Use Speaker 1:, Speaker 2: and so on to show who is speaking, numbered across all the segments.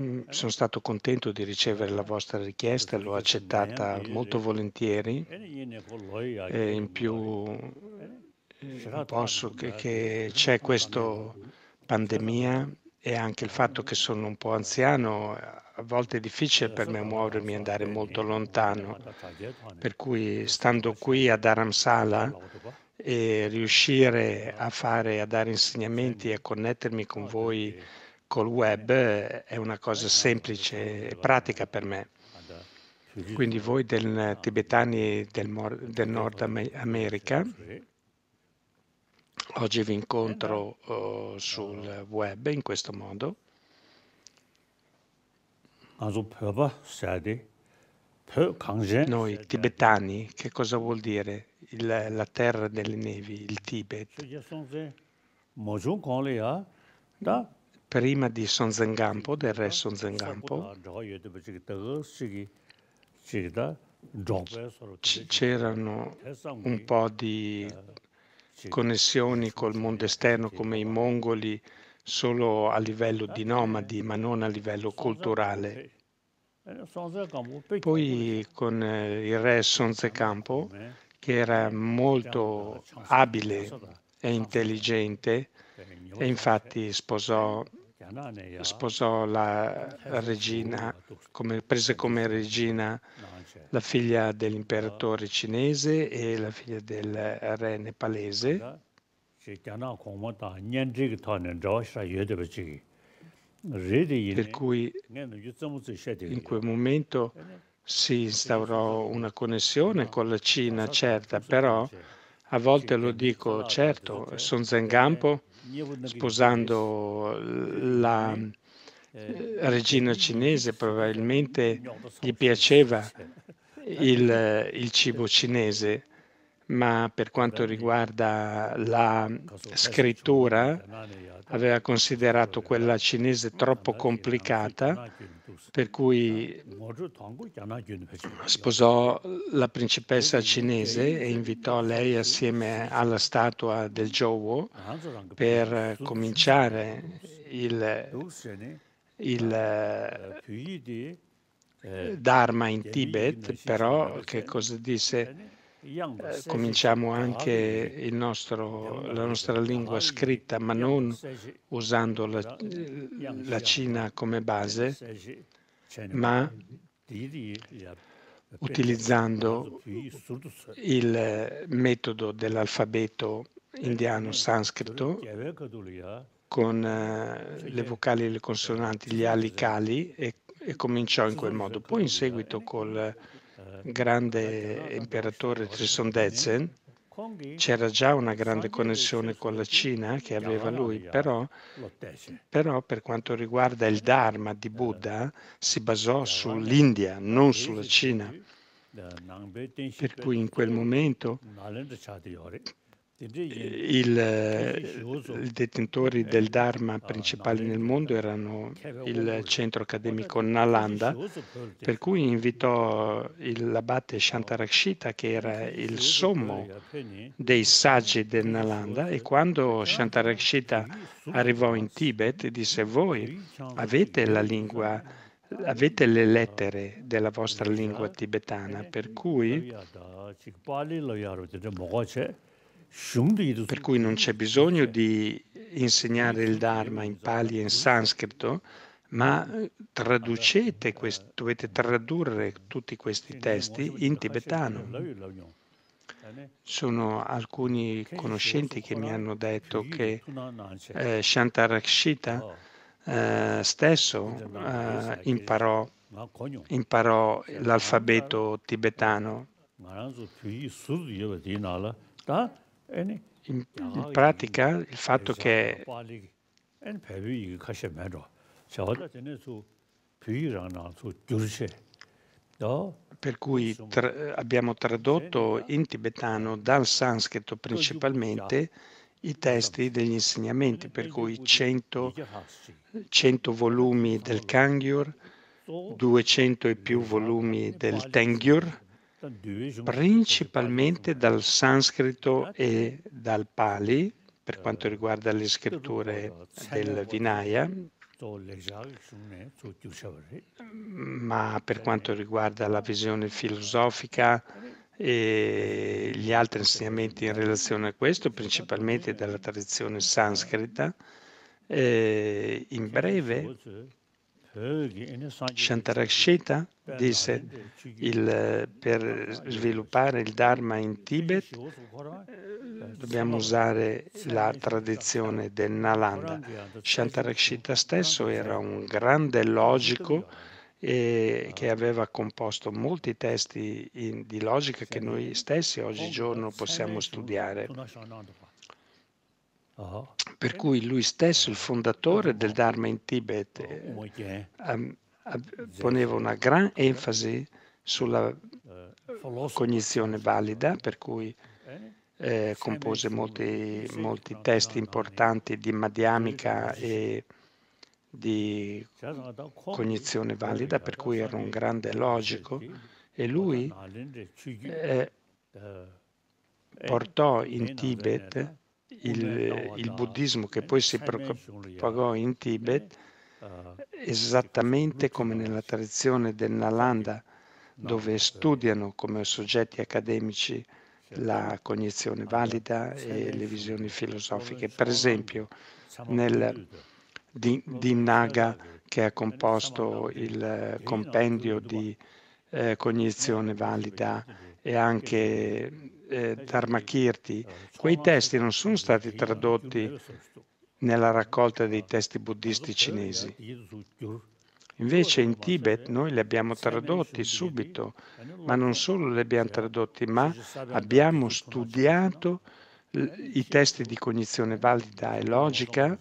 Speaker 1: Mm, eh? sono stato contento di ricevere la vostra richiesta, l'ho accettata molto eh, volentieri e in più eh, posso che, che c'è questa pandemia e anche il fatto che sono un po' anziano a volte è difficile per me muovermi e andare molto lontano, per cui stando qui ad Aramsala e riuscire a, fare, a dare insegnamenti e a connettermi con voi col web eh, è una cosa semplice e pratica per me. Quindi voi del, tibetani del, del, Nord America, oggi vi incontro oh, sul web in questo modo. Noi tibetani, che cosa vuol dire il, la terra delle nevi, il Tibet? prima di Son Zengampo, del re Son Zengampo, c'erano un po' di connessioni col mondo esterno come i mongoli solo a livello di nomadi ma non a livello culturale. Poi con eh, il re Sonzekampo, che era molto abile e intelligente, e infatti sposò Sposò la eh, regina, come, prese come regina la figlia dell'imperatore cinese e
Speaker 2: la figlia del re nepalese. Per cui in
Speaker 1: quel momento eh, si instaurò una connessione con la Cina, certa, però a volte lo dico, certo, sono Zengampo, eh, sposando la eh, regina cinese, probabilmente gli piaceva il, il cibo cinese ma per quanto riguarda la scrittura aveva considerato quella cinese troppo complicata, per cui sposò la principessa cinese e invitò lei assieme alla statua del Jowo ah, per cominciare
Speaker 2: il, il ah, eh, eh, eh, Dharma in Tibet,
Speaker 1: però che cosa disse?
Speaker 2: cominciamo anche
Speaker 1: nostro, la nostra lingua scritta, ma non usando la, la Cina come base,
Speaker 2: ma utilizzando il
Speaker 1: metodo dell'alfabeto indiano sanscrito con le vocali e le consonanti, gli alicali e, e cominciò in quel modo. Poi in seguito col grande imperatore Trison Dezhen, c'era già una grande connessione con la Cina che aveva lui, però, però, per quanto riguarda il Dharma di eh, Buddha si basò sull'India, non sulla Cina.
Speaker 2: Eh, per cui in quel momento il, eh, I
Speaker 1: detentori eh, del Dharma ah, principali eh, nel mondo erano il centro accademico Nalanda, per cui invitò l'abate Shantarakshita, che era il sommo dei saggi del Nalanda, e quando Shantarakshita arrivò in Tibet disse voi avete la lingua avete le lettere della vostra lingua tibetana, per cui per cui non c'è bisogno di insegnare il Dharma in pali e in sanscrito, ma eh, traducete questo, dovete tradurre tutti questi testi in tibetano. Sono alcuni conoscenti che mi hanno detto che eh, Shantarakshita eh, stesso eh, imparò,
Speaker 2: imparò l'alfabeto tibetano. In, in pratica il esatto, fatto che per cui tra, eh, abbiamo tradotto in tibetano
Speaker 1: dal sanscrito principalmente i esatto. testi degli insegnamenti, per cui 100, 100 volumi del Kangyur, 200 e più volumi del Tengyur, principalmente dal sanscrito e dal pali per quanto riguarda le scritture del Vinaya,
Speaker 2: ma
Speaker 1: per quanto riguarda la visione filosofica e gli altri insegnamenti in relazione a questo, principalmente dalla tradizione sanscrita, eh, in breve
Speaker 2: Shantarakshita
Speaker 1: disse eh, il, eh, per sviluppare il Dharma in Tibet
Speaker 2: eh, dobbiamo
Speaker 1: usare la tradizione del Nalanda. Shantarakshita stesso era un grande logico e esatto. che aveva composto molti testi in, di logica che noi stessi oggigiorno possiamo studiare. Oh. Per cui lui stesso, il fondatore del Dharma in Tibet, oh, eh, poneva una gran enfasi sulla eh, cognizione valida, per cui eh, compose molti, molti, testi importanti di madhyamika e di
Speaker 2: cognizione valida, per cui era un grande logico, e lui eh, eh,
Speaker 1: portò eh, in Tibet
Speaker 2: il, eh, il
Speaker 1: buddismo che poi si propagò eh. in Tibet, eh, esattamente come nella tradizione del Nalanda, dove studiano come soggetti accademici certo. la cognizione valida e le visioni filosofiche. Per esempio, nel Dinaga, che ha composto il compendio di eh, cognizione valida e anche eh, Dharmakirti, quei testi non sono stati tradotti nella raccolta dei testi buddisti cinesi. Invece in Tibet noi li abbiamo tradotti subito, ma non solo li abbiamo tradotti, ma abbiamo studiato eh, i testi di cognizione valida e logica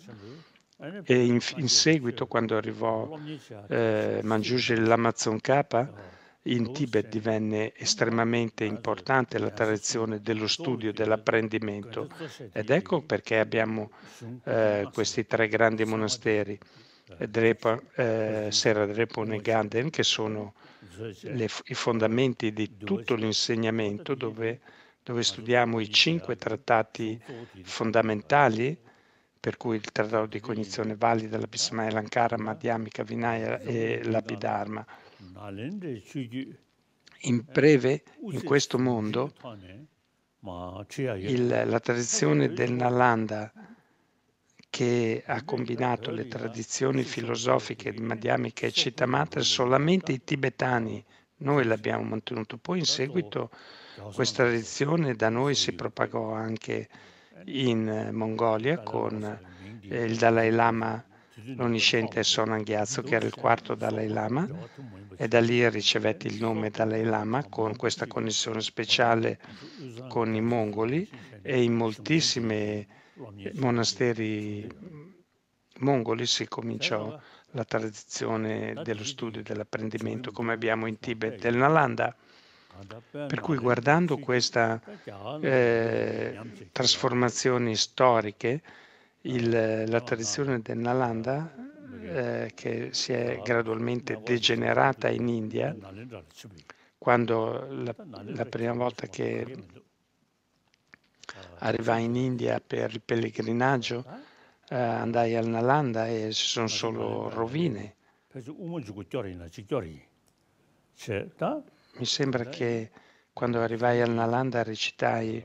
Speaker 1: e in, in seguito, quando arrivò eh, Manjushri l'Amazon K, in Tibet divenne estremamente importante la tradizione dello studio e dell'apprendimento ed ecco perché abbiamo eh, questi tre grandi monasteri, Drepa, eh, Sera Drepon e Ganden, che sono eh, le, i fondamenti di tutto l'insegnamento dove, dove studiamo i cinque eh, trattati fondamentali per cui il trattato di cognizione eh, valida, la Lankara, Madhyamika, Vinaya e l'Abhidharma cioè, in breve, eh, in questo mondo,
Speaker 2: il, la
Speaker 1: tradizione eh, del Nalanda che ha combinato le tradizioni filosofiche di Madhyamika e Cittamatra solamente i tibetani, noi l'abbiamo mantenuto. Poi in seguito questa tradizione da noi si propagò anche in Mongolia con il Dalai Lama l'Onnisciente Sonan Gyatso, che era il quarto Dalai Lama, e da lì ricevette il nome Dalai Lama con questa connessione speciale con i mongoli e in moltissimi monasteri mongoli si cominciò la tradizione dello studio e dell'apprendimento come abbiamo in Tibet del Nalanda. Per cui guardando queste eh, trasformazioni storiche il, eh, la tradizione del Nalanda, eh, eh, che si è gradualmente degenerata in India, quando la, la prima volta che ah, arrivai in India per il pellegrinaggio, eh, eh andai al Nalanda e ci sono solo rovine. Mi sembra che quando arrivai al Nalanda recitai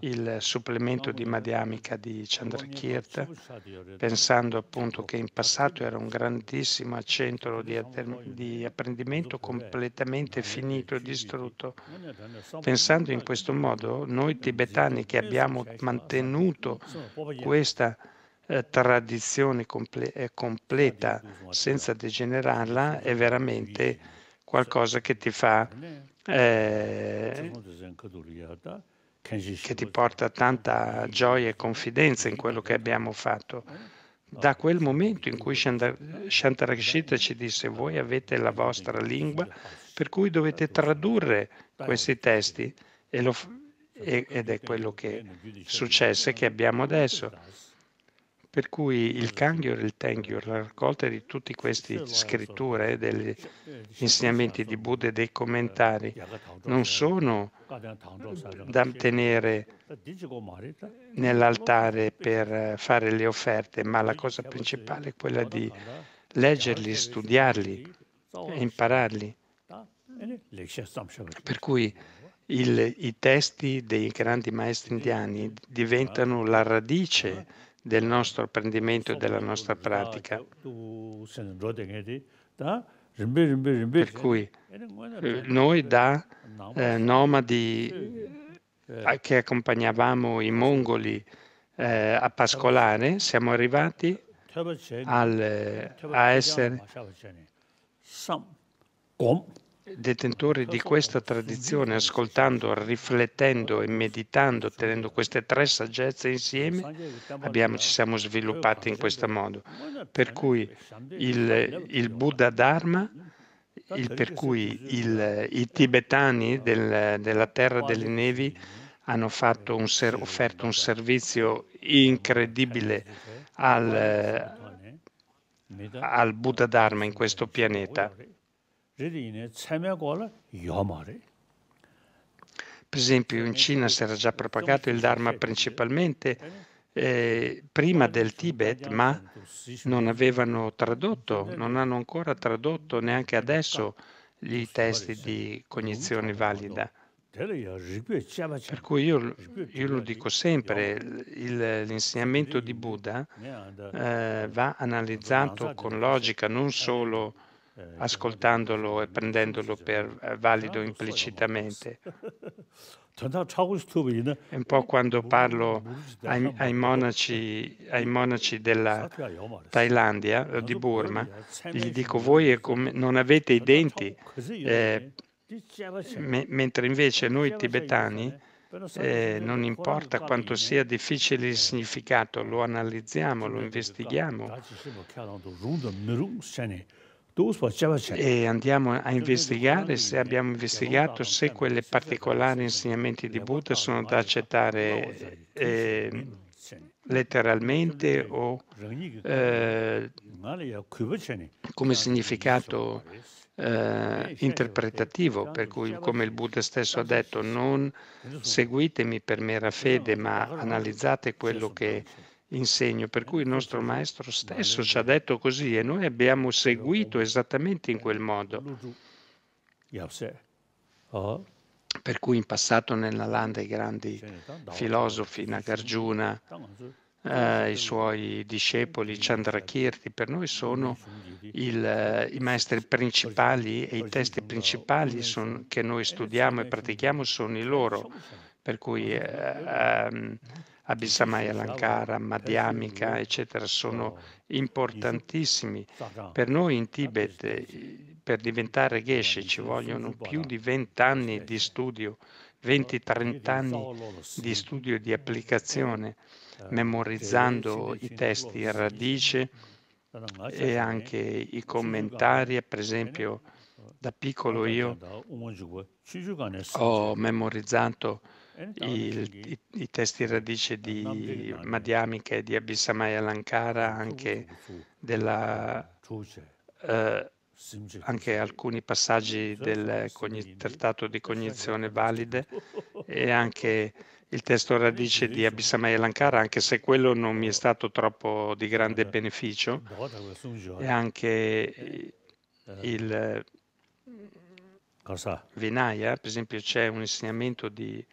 Speaker 2: il supplemento di Madhyamika di Chandrakirti,
Speaker 1: pensando appunto che in passato era un grandissimo centro di, di apprendimento completamente finito e distrutto.
Speaker 2: Pensando in
Speaker 1: questo modo, noi tibetani che abbiamo mantenuto questa eh, tradizione comple- eh, completa senza degenerarla è veramente qualcosa che ti fa
Speaker 2: eh,
Speaker 1: che ti porta tanta gioia e confidenza in quello che abbiamo fatto. Da quel momento in cui Shantarakshita ci disse voi avete la vostra lingua, per cui dovete tradurre questi testi ed è quello che successe che abbiamo adesso. Per cui il Kangyur e il Tengyur, la raccolta di tutte queste scritture, degli eh, insegnamenti di Buddha e dei eh, commentari,
Speaker 2: eh, non
Speaker 1: sono da tenere nell'altare per fare le offerte, ma la cosa principale è quella di leggerli, studiarli e impararli. Per cui il, i testi dei grandi
Speaker 2: maestri indiani
Speaker 1: diventano la radice del nostro apprendimento
Speaker 2: e della nostra pratica. Per cui eh, noi eh, da eh, nomadi
Speaker 1: eh, che accompagnavamo i mongoli eh, a pascolare siamo arrivati
Speaker 2: al,
Speaker 1: a essere detentori di questa tradizione, ascoltando, riflettendo e meditando, tenendo queste tre saggezze insieme, abbiamo, ci siamo sviluppati in questo modo. Per cui
Speaker 2: il,
Speaker 1: il Buddha Dharma,
Speaker 2: il, per cui
Speaker 1: il, eh, i tibetani eh, del, della terra delle nevi hanno un ser, offerto un servizio incredibile al, al Buddha Dharma in questo pianeta. Per esempio in Cina si era già propagato il Dharma principalmente eh, prima del Tibet, ma non avevano tradotto, non hanno ancora tradotto neanche adesso i testi di cognizione valida.
Speaker 2: Per cui
Speaker 1: io, io lo dico sempre, il, l'insegnamento di Buddha
Speaker 2: eh,
Speaker 1: va analizzato con logica, non solo eh, ascoltandolo e prendendolo per eh, valido implicitamente. È un po' quando parlo ai, ai, monaci, ai monaci, della Thailandia o di Burma, eh, gli dico voi non avete i denti, eh, me, mentre invece noi tibetani eh, non importa quanto sia difficile il significato, lo analizziamo, lo investighiamo
Speaker 2: e andiamo
Speaker 1: a investigare se abbiamo investigato se quelle particolari insegnamenti di Buddha sono da accettare
Speaker 2: eh,
Speaker 1: letteralmente o eh, come significato eh, interpretativo, per cui come il Buddha stesso ha detto non seguitemi per mera fede, ma analizzate quello che insegno, per cui il nostro Maestro stesso ci ha detto così e noi abbiamo seguito esattamente in quel modo. Oh. Per cui in passato nella Landa i grandi
Speaker 3: filosofi,
Speaker 1: Nagarjuna, eh, i suoi discepoli, Chandrakirti, per noi sono il, eh, i maestri principali e i testi principali son, che noi eh, studiamo e pratichiamo sono i eh, loro. Per cui eh, eh, Abhisamaya Lankara, Madhyamika, eccetera, sono importantissimi. Per noi in Tibet, eh, per diventare Geshe, ci vogliono più di 20 anni di studio, 20-30 anni di studio di applicazione, memorizzando i testi in radice e anche i commentari, per esempio da piccolo io ho memorizzato eh, i, i, testi in radice eh, di Madhyamika e di Abhisamaya Lankara, anche, della, eh, anche alcuni passaggi del cogn- trattato di cognizione valide e anche il testo radice di Abhisamaya Lankara, anche se quello non mi è stato troppo di grande eh, beneficio,
Speaker 2: boh, e
Speaker 1: anche il Vinaya, per esempio c'è un insegnamento di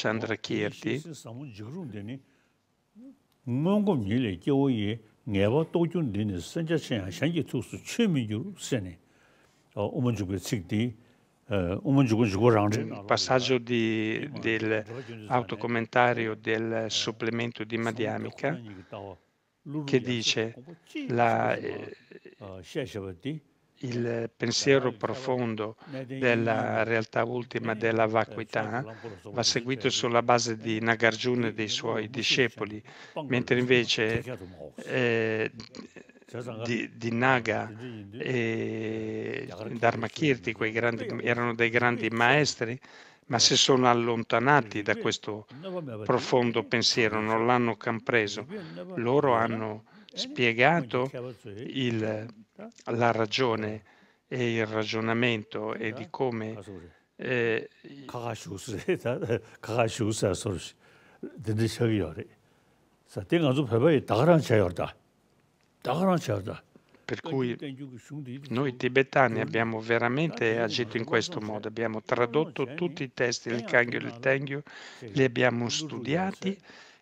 Speaker 2: Chandrakirti, il uh, uh,
Speaker 1: passaggio di, dell'autocommentario del uh, supplemento di Madhyamika che dice la, eh, il pensiero profondo
Speaker 2: della
Speaker 1: realtà ultima della vacuità va seguito sulla base di eh, Nagarjuna e dei suoi discepoli, mentre invece eh, di, di, Naga e eh, Dharmakirti, quei grandi, erano dei grandi maestri, ma eh, si sono allontanati da questo
Speaker 2: profondo
Speaker 1: pensiero, non l'hanno compreso. Loro hanno eh, spiegato il, la ragione e il ragionamento e di eh? come ah,
Speaker 2: eh, eh per cui
Speaker 1: noi tibetani abbiamo veramente ah, agito in questo modo, abbiamo tradotto tutti i testi del Kangyo e del Tengyo, li abbiamo studiati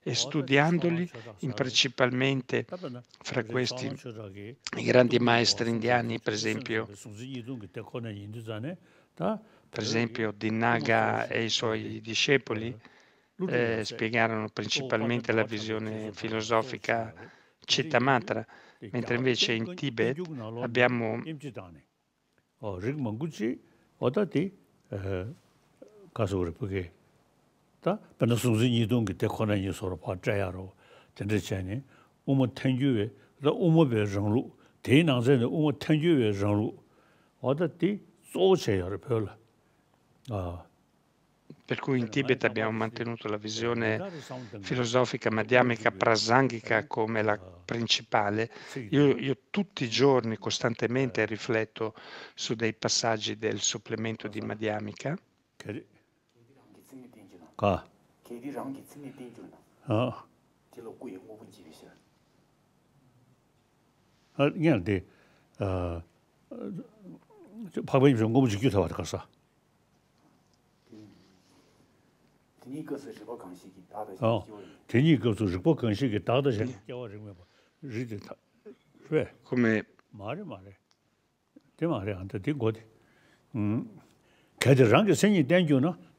Speaker 2: e studiandoli
Speaker 1: principalmente ah, fra questi i grandi maestri indiani, per esempio,
Speaker 2: per eh, esempio
Speaker 1: Dinaga e i suoi eh, discepoli, eh, eh spiegarono oh, principalmente la visione filosofica Chittamatra,
Speaker 2: mentre invece in Tibet abbiamo 다 반다 송진이 동기 때 코난이 서로 봐 짜야로 된대잖니 우모 텐규에 라 우모베 정루 대낭전에 우모 텐규에 정루 어디 소체여를 별 아. Per cui in Tibet abbiamo mantenuto
Speaker 1: la visione filosofica madhyamika prasanghica come la principale. Io, io tutti i giorni costantemente rifletto su dei passaggi del supplemento di madhyamika.
Speaker 2: ka
Speaker 4: kedi rang gi tsini ding ju na ha ti lo ku ye mo bu ji bi sha
Speaker 2: ha ngi al de a ᱡᱚ ᱯᱟᱵᱮ ᱡᱚ ᱜᱚᱵᱚ ᱡᱤᱠᱤ ᱛᱟᱣᱟᱨ ᱠᱟᱥᱟ ᱛᱤᱱᱤ ᱠᱚᱥᱮ ᱡᱚᱵᱚ ᱠᱟᱱᱥᱤ ᱜᱮ ᱛᱟᱫᱟ ᱡᱮ ᱡᱚ ᱛᱤᱱᱤ ᱠᱚᱥᱮ ᱡᱚᱵᱚ ᱠᱟᱱᱥᱤ ᱜᱮ ᱛᱟᱫᱟ ᱡᱮ ᱡᱚ ᱛᱤᱱᱤ ᱠᱚᱥᱮ ᱡᱚᱵᱚ ᱠᱟᱱᱥᱤ ᱜᱮ ᱛᱟᱫᱟ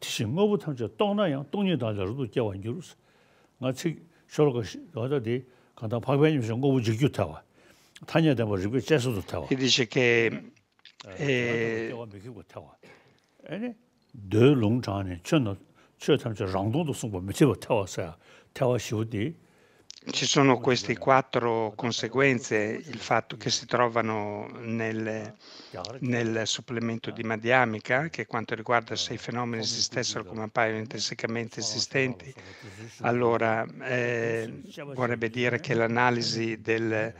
Speaker 2: tishin ngobu tam tshiga ttong na yang, ttong nye dhalya rudo gyawa ngiru su. Nga tshiga, shol gwa shi, gwa dha di, gandang 더 gwa nye mishin ngobu jikyu tawa. Tanya dhamo ribi tawa. Hidi tawa, dhe long tawa saya, tawa
Speaker 1: Ci sono queste quattro conseguenze, il fatto che si trovano nel, ah, nel supplemento di Madhyamika, che quanto riguarda se i fenomeni esistessero come appaiono intrinsecamente esistenti, allora eh, vorrebbe dire eh, che eh, l'analisi eh, del,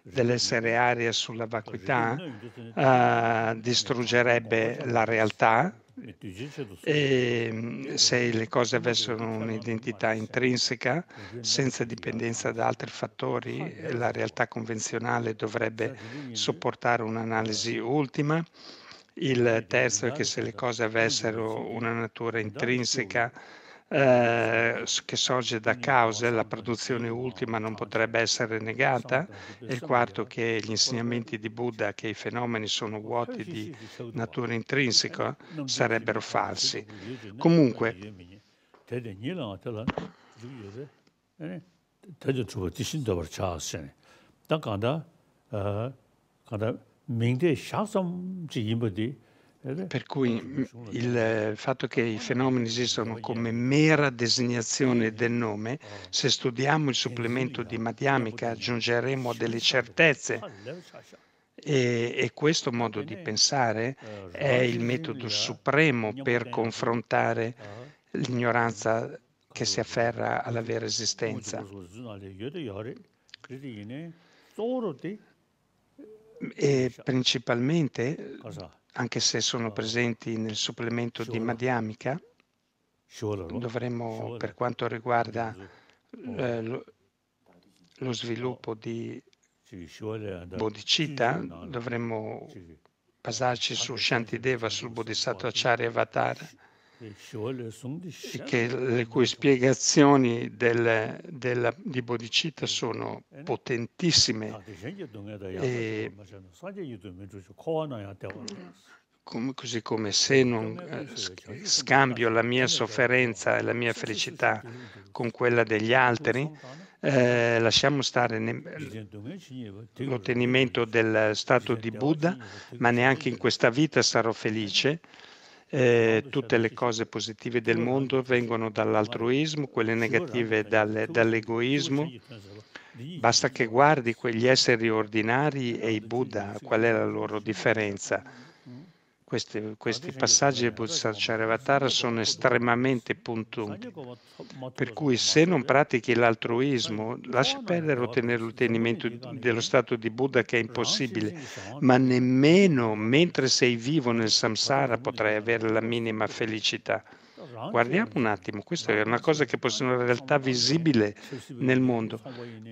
Speaker 1: dell'essere aria sulla vacuità eh, distruggerebbe la realtà e ehm, se le cose avessero un'identità intrinseca, senza dipendenza da altri fattori, eh, la realtà convenzionale dovrebbe sopportare un'analisi ultima. Il terzo è che se le cose avessero una natura intrinseca, eh, che sorge da cause, la produzione ultima non potrebbe essere negata, e il quarto che gli insegnamenti di Buddha che i fenomeni sono vuoti di natura intrinseca eh, sarebbero falsi.
Speaker 2: Comunque, eh, eh, quando da per cui il fatto
Speaker 1: che i fenomeni esistano come mera designazione del nome, oh. se studiamo il supplemento di Madhyamika aggiungeremo delle certezze ah, e, e, questo modo di pensare eh, è il metodo supremo per confrontare ah. l'ignoranza che si afferra alla vera esistenza. E principalmente anche se sono presenti nel supplemento di Madhyamika, dovremmo per quanto riguarda eh, lo, lo sviluppo di Bodhicitta, dovremmo basarci su Shantideva, sul Bodhisattva Acharya Avatara
Speaker 2: che, le
Speaker 1: cui spiegazioni del, della, di Bodhicitta sono potentissime. E, come, così come se non scambio la mia sofferenza e la mia felicità con quella degli altri, eh, lasciamo stare ne-
Speaker 2: eh,
Speaker 1: l'ottenimento del stato di Buddha, ma neanche in questa vita sarò felice eh, eh, tutte le cose positive del mondo vengono dall'altruismo, quelle negative dal, dall'egoismo. Cioè, Basta che guardi quegli esseri ordinari e i Buddha, qual è la loro differenza. Questi, questi passaggi del Bodhisattva sono estremamente puntuali, per cui se non pratichi l'altruismo, lascia perdere ottenere l'ottenimento dello stato di Buddha che è impossibile, ma nemmeno mentre sei vivo nel samsara potrai avere la minima felicità. Guardiamo un attimo, questa è una cosa che può essere una realtà visibile nel mondo.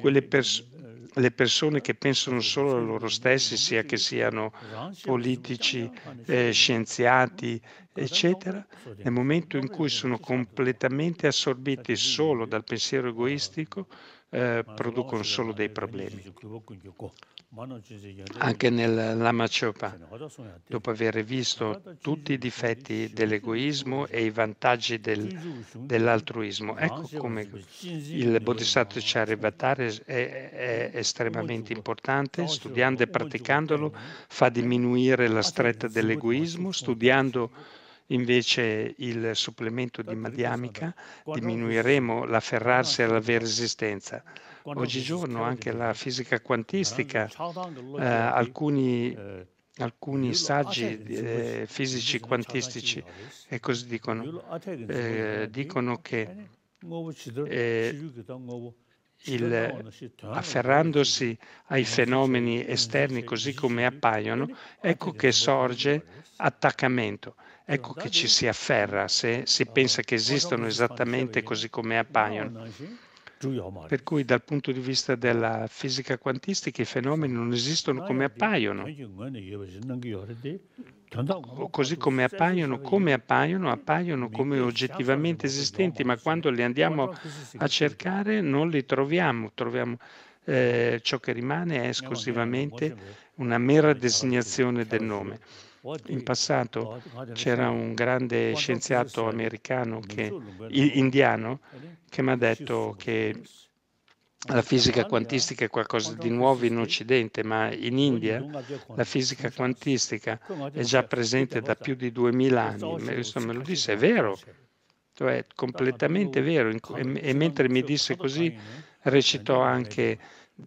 Speaker 1: Quelle persone eh, le persone che pensano solo a loro stessi, sia che siano politici, eh, scienziati, eccetera, nel momento in cui sono completamente assorbiti solo dal pensiero egoistico, eh, producono solo dei problemi
Speaker 2: anche nel
Speaker 1: Lama dopo aver visto tutti i difetti dell'egoismo e i vantaggi del, dell'altruismo. Ecco come il Bodhisattva Charivatara è, è estremamente importante, studiando e praticandolo fa eh, diminuire la stretta dell'egoismo, studiando invece il supplemento di Madhyamika diminuiremo l'afferrarsi alla vera esistenza.
Speaker 2: Oggigiorno anche
Speaker 1: la fisica quantistica,
Speaker 2: eh, eh,
Speaker 1: alcuni, alcuni, saggi eh, fisici quantistici e così dicono,
Speaker 2: eh,
Speaker 1: dicono che
Speaker 2: eh, eh, il, afferrandosi
Speaker 1: ai fenomeni esterni così come appaiono, ecco che sorge attaccamento, ecco che ci si afferra se si pensa che esistono esattamente così come appaiono. Per cui dal punto di vista della fisica quantistica i fenomeni non esistono come appaiono. Così come appaiono, come appaiono, appaiono come oggettivamente esistenti, ma quando li andiamo a cercare non li troviamo, troviamo eh, ciò che rimane è esclusivamente una mera designazione del nome. In passato c'era un grande scienziato americano, che, indiano, eh che mi ha detto che la fisica quantistica è qualcosa di nuovo in Occidente, ma in India la fisica quantistica è già presente da più di 2000 anni. Questo me lo disse, è vero, cioè completamente vero. E mentre mi disse così, eh, recitò anche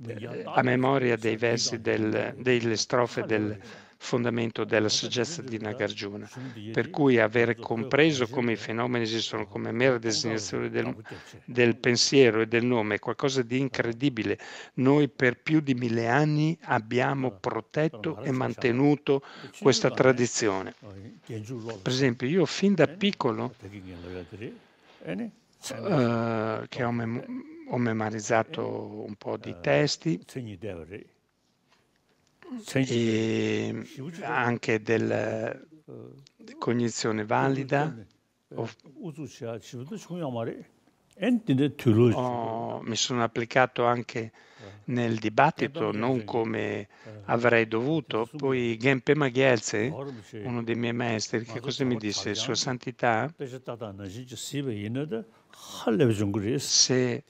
Speaker 1: eh, a memoria dei versi del, delle strofe ah, del fondamento della saggezza di Nagarjuna, per cui avere compreso come i fenomeni esistono come mera designazione del, del pensiero e del nome è qualcosa di incredibile. Noi per più di mille anni abbiamo protetto e mantenuto
Speaker 2: questa eh? tradizione. Per
Speaker 1: esempio, io fin da eh? piccolo eh, che ho, mem- ho memorizzato eh? un po' di testi e anche della eh, cognizione valida. Oh, mi sono applicato anche nel dibattito, non come avrei dovuto. Poi Genpe Maghielze, uno dei miei maestri, che cosa mi disse? Sua Santità
Speaker 2: se,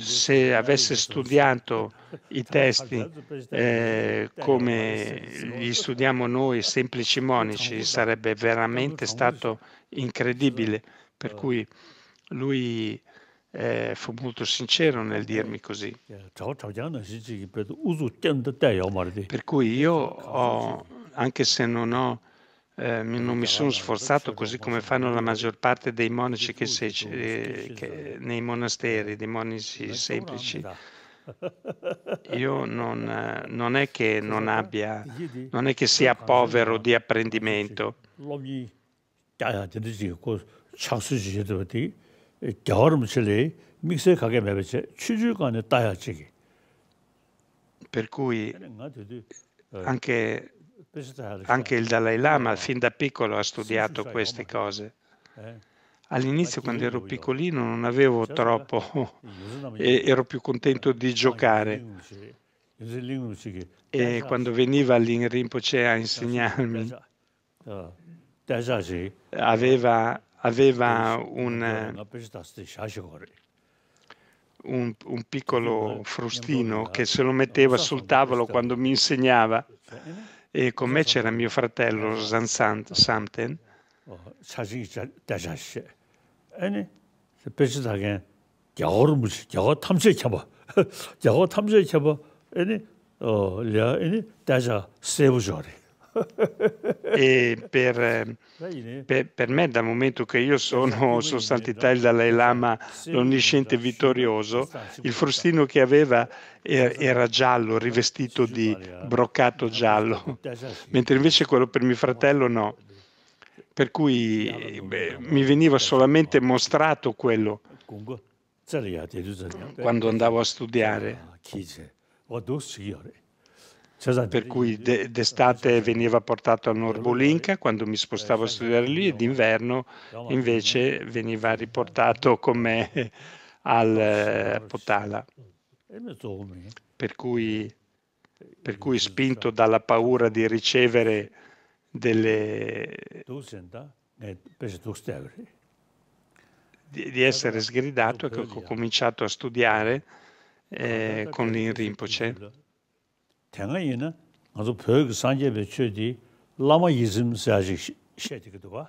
Speaker 2: se,
Speaker 1: avesse studiato i testi eh, come li studiamo noi, semplici monici, sarebbe veramente stato incredibile. Per cui
Speaker 2: lui eh, fu molto sincero nel dirmi così. Eh, oh, per cui io ho,
Speaker 1: anche se non ho eh, non mi sono sforzato così come fanno la maggior parte dei monaci che se, eh, che, nei monasteri, dei monaci semplici. Io non, eh, non, è che non eh, abbia, non è che sia povero di apprendimento.
Speaker 2: Per cui eh, anche anche
Speaker 1: il Dalai Lama fin da piccolo ha studiato queste
Speaker 2: cose. Eh,
Speaker 1: All'inizio quando ero piccolino non avevo certo. troppo, ero più contento di giocare.
Speaker 2: E quando
Speaker 1: veniva l'Inrinpoche a insegnarmi, ah, aveva, aveva un, un, un, piccolo frustino che se lo metteva sul tavolo quando mi insegnava. e con me c'era mio fratello Sansant Samten
Speaker 2: sazi da jasse ene se pesi da gen gyor mus gyor tamse chaba gyor tamse chaba ene o le ene da ja sebu jore e per, per, per, me dal momento che io
Speaker 1: sono Sua Santità il Dalai Lama l'onnisciente vittorioso il frustino che aveva era giallo eh, rivestito di eh, broccato giallo mentre invece quello per mio fratello no per cui beh, mi veniva certo solamente mostrato quello quando andavo a studiare ah, cioè, esatto. per cui d'estate veniva portato a Norbolinka quando mi spostavo a studiare lì e d'inverno invece veniva riportato con me al eh, Potala. Per cui, per cui spinto dalla paura di ricevere delle...
Speaker 2: Eh,
Speaker 1: di, di essere sgridato, ho cominciato a studiare eh, eh con l'Inrinpoche
Speaker 2: Tenga ina, ngazu pyo ki sanjebe chö di lama yizim saji sheti kiduwa.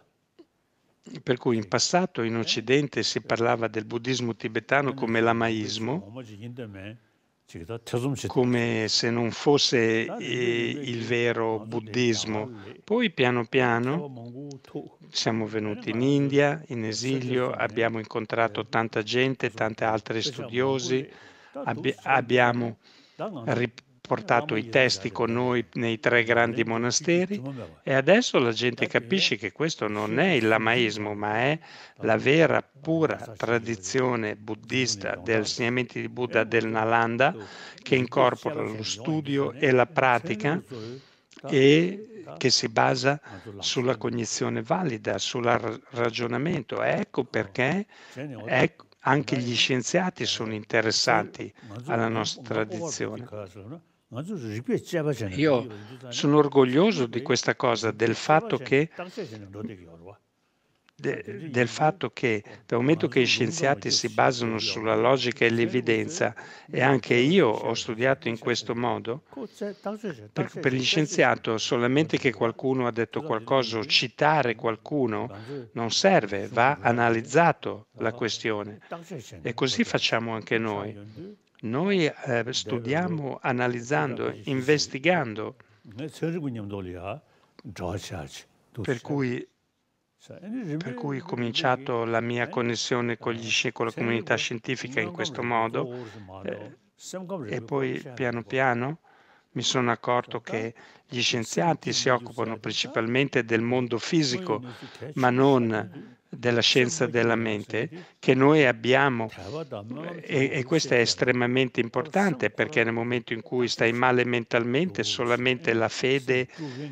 Speaker 2: Per cui in
Speaker 1: passato in Occidente si parlava del buddismo tibetano come lamaismo, come se non fosse il vero buddismo. Poi piano piano siamo venuti eh, in India, in esilio, abbiamo incontrato tanta gente, eh, tanti altri studiosi, abbi- abbiamo
Speaker 2: eh. ripetuto
Speaker 1: portato i testi con noi nei tre grandi monasteri e adesso la gente capisce che questo non è il lamaismo, ma è la vera, pura tradizione buddista degli insegnamenti di Buddha del Nalanda che incorpora lo studio e la pratica e che si basa sulla cognizione valida, sul ragionamento. Ecco perché ecco, anche gli scienziati sono interessati alla nostra tradizione.
Speaker 2: Io sono orgoglioso di questa cosa, del fatto che eh. de, del eh.
Speaker 1: fatto che dal momento che gli scienziati si basano sulla logica e l'evidenza, e anche io ho studiato in questo modo, per, per gli scienziati solamente che qualcuno ha detto qualcosa o citare qualcuno non serve, va analizzato la questione. E così facciamo anche noi. Noi eh, studiamo analizzando, investigando. Per
Speaker 2: cui, per
Speaker 1: cui ho cominciato la mia eh, connessione con, eh, sci- con la comunità scientifica in questo modo eh,
Speaker 2: e poi piano
Speaker 1: piano mi sono accorto certo, che gli scienziati si occupano eh. principalmente del mondo fisico, ma non della scienza della mente che noi abbiamo e, e, questo è estremamente importante perché nel momento in cui stai male mentalmente solamente la fede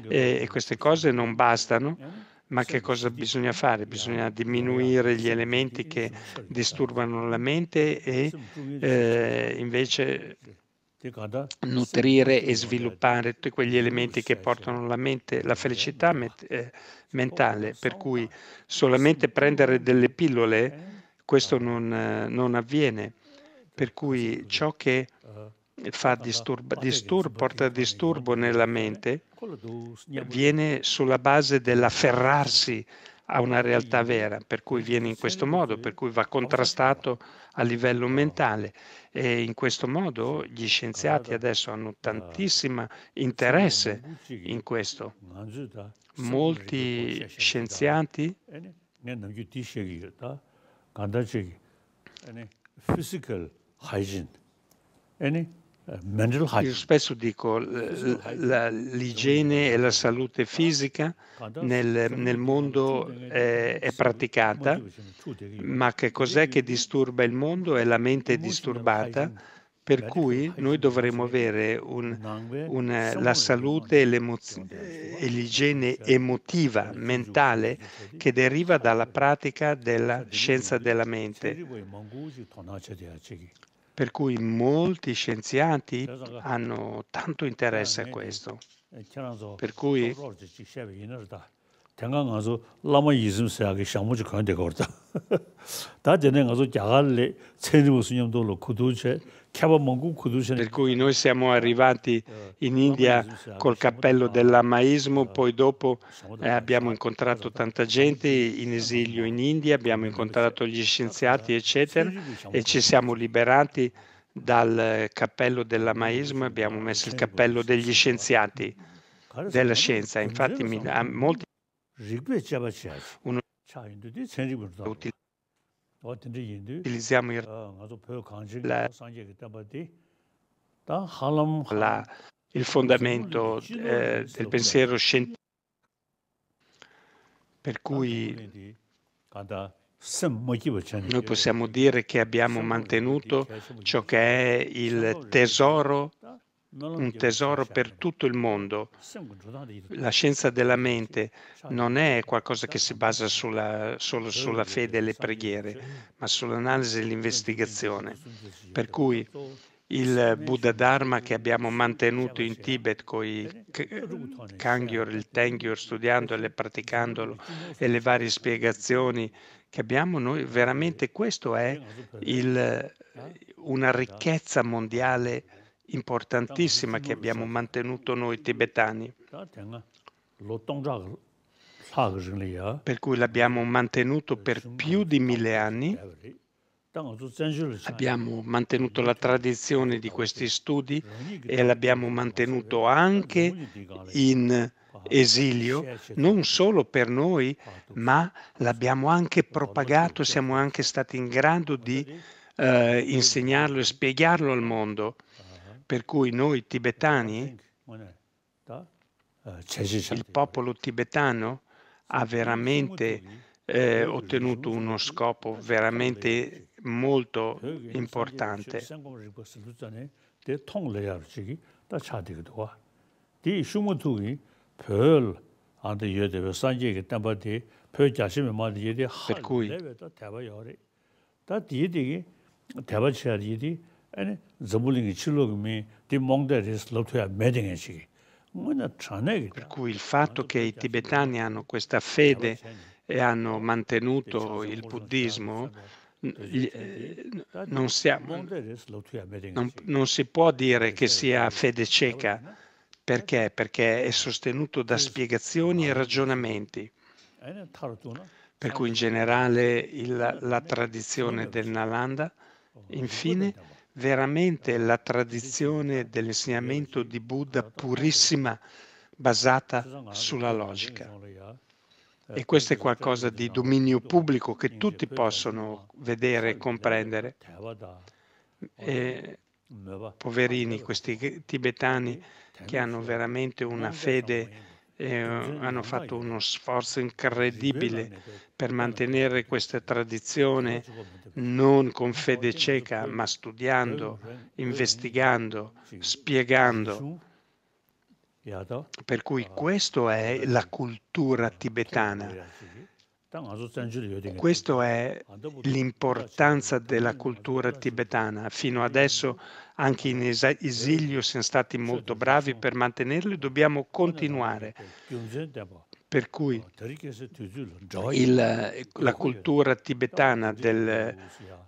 Speaker 1: e, e queste cose non bastano eh? ma che cosa bisogna fare? Bisogna diminuire gli elementi che disturbano la mente e eh, invece nutrire e sviluppare tutti quegli elementi che portano la mente la felicità eh, mentale, per cui solamente prendere delle pillole questo non, non avviene, per cui ciò che eh, fa disturba, disturbo, porta disturbo nella eh? mente viene sulla base dell'afferrarsi a una realtà vera, per cui viene in questo modo, per cui va contrastato a livello mentale e in questo modo gli scienziati adesso hanno tantissimo interesse in questo.
Speaker 2: Molti scienziati eh, eh, physical hygiene eh, eh, Io spesso dico l'igiene e
Speaker 1: la salute fisica nel, nel mondo è, è, praticata, ma che cos'è che disturba il mondo? È la mente disturbata, per cui noi dovremmo avere un, una, la salute e eh, l'igiene certo. emotiva, mentale, che deriva dalla pratica della scienza della mente. Per cui molti scienziati hanno tanto interesse a questo.
Speaker 2: Eh, per cui tenka nga zo lama yizim sayagi shamuji kwan deka orda. Da tene nga zo gyagali tsenimu sunyamdo lo kuduce, kyaba mongu kuduce. Per
Speaker 1: cui noi siamo arrivati eh, in India col
Speaker 2: cappello dell'amaismo,
Speaker 1: eh, poi dopo eh, abbiamo incontrato tanta gente in esilio in India, abbiamo incontrato gli scienziati eccetera e ci siamo liberati dal cappello dell'amaismo, abbiamo messo il cappello degli scienziati, della scienza.
Speaker 2: Infatti mi, molti uno utilizziamo il, la,
Speaker 1: la, il fondamento eh, del pensiero
Speaker 2: scientifico, per cui noi possiamo dire che abbiamo mantenuto ciò che è
Speaker 1: il tesoro
Speaker 2: un tesoro
Speaker 1: per tutto il mondo. La scienza della mente non è eh, qualcosa che si basa eh, sulla, solo eh, sulla fede e le preghiere, ma sull'analisi e l'investigazione. Per cui il Buddha Dharma che abbiamo mantenuto in Tibet con i Kangyur, il Tengyur, studiandolo e praticandolo e le varie spiegazioni che abbiamo noi, veramente questo è
Speaker 2: il, una esatto.
Speaker 1: ricchezza mondiale importantissima che abbiamo mantenuto noi tibetani, per cui l'abbiamo mantenuto per più di mille anni. Abbiamo mantenuto la tradizione di questi studi e l'abbiamo mantenuto anche in esilio, non solo per noi, ma l'abbiamo anche propagato, siamo anche stati in grado di eh, insegnarlo e spiegarlo al mondo per cui noi tibetani,
Speaker 2: il
Speaker 1: popolo tibetano ha veramente eh, ottenuto uno
Speaker 2: scopo veramente molto importante. Per cui per cui
Speaker 1: il fatto che i tibetani hanno questa fede e hanno mantenuto il buddismo eh,
Speaker 2: non, siamo, non,
Speaker 1: non si può dire che sia fede cieca. Perché? Perché è sostenuto da spiegazioni e ragionamenti. Per cui in generale il, la tradizione del Nalanda, infine, veramente la tradizione dell'insegnamento di Buddha purissima basata sulla logica. E questo è qualcosa di dominio pubblico che tutti possono vedere e comprendere. E, poverini, questi tibetani che hanno veramente una fede e eh, hanno fatto uno sforzo incredibile per mantenere questa tradizione non con fede cieca, ma studiando, investigando, spiegando. Per cui ah, questa è la cultura ah, tibetana. Questa è ah, l'importanza della cultura tibetana. Fino adesso anche in esilio siamo stati molto bravi per mantenerli, dobbiamo continuare. Per cui
Speaker 2: oh, il, eh, la
Speaker 1: cultura tibetana del,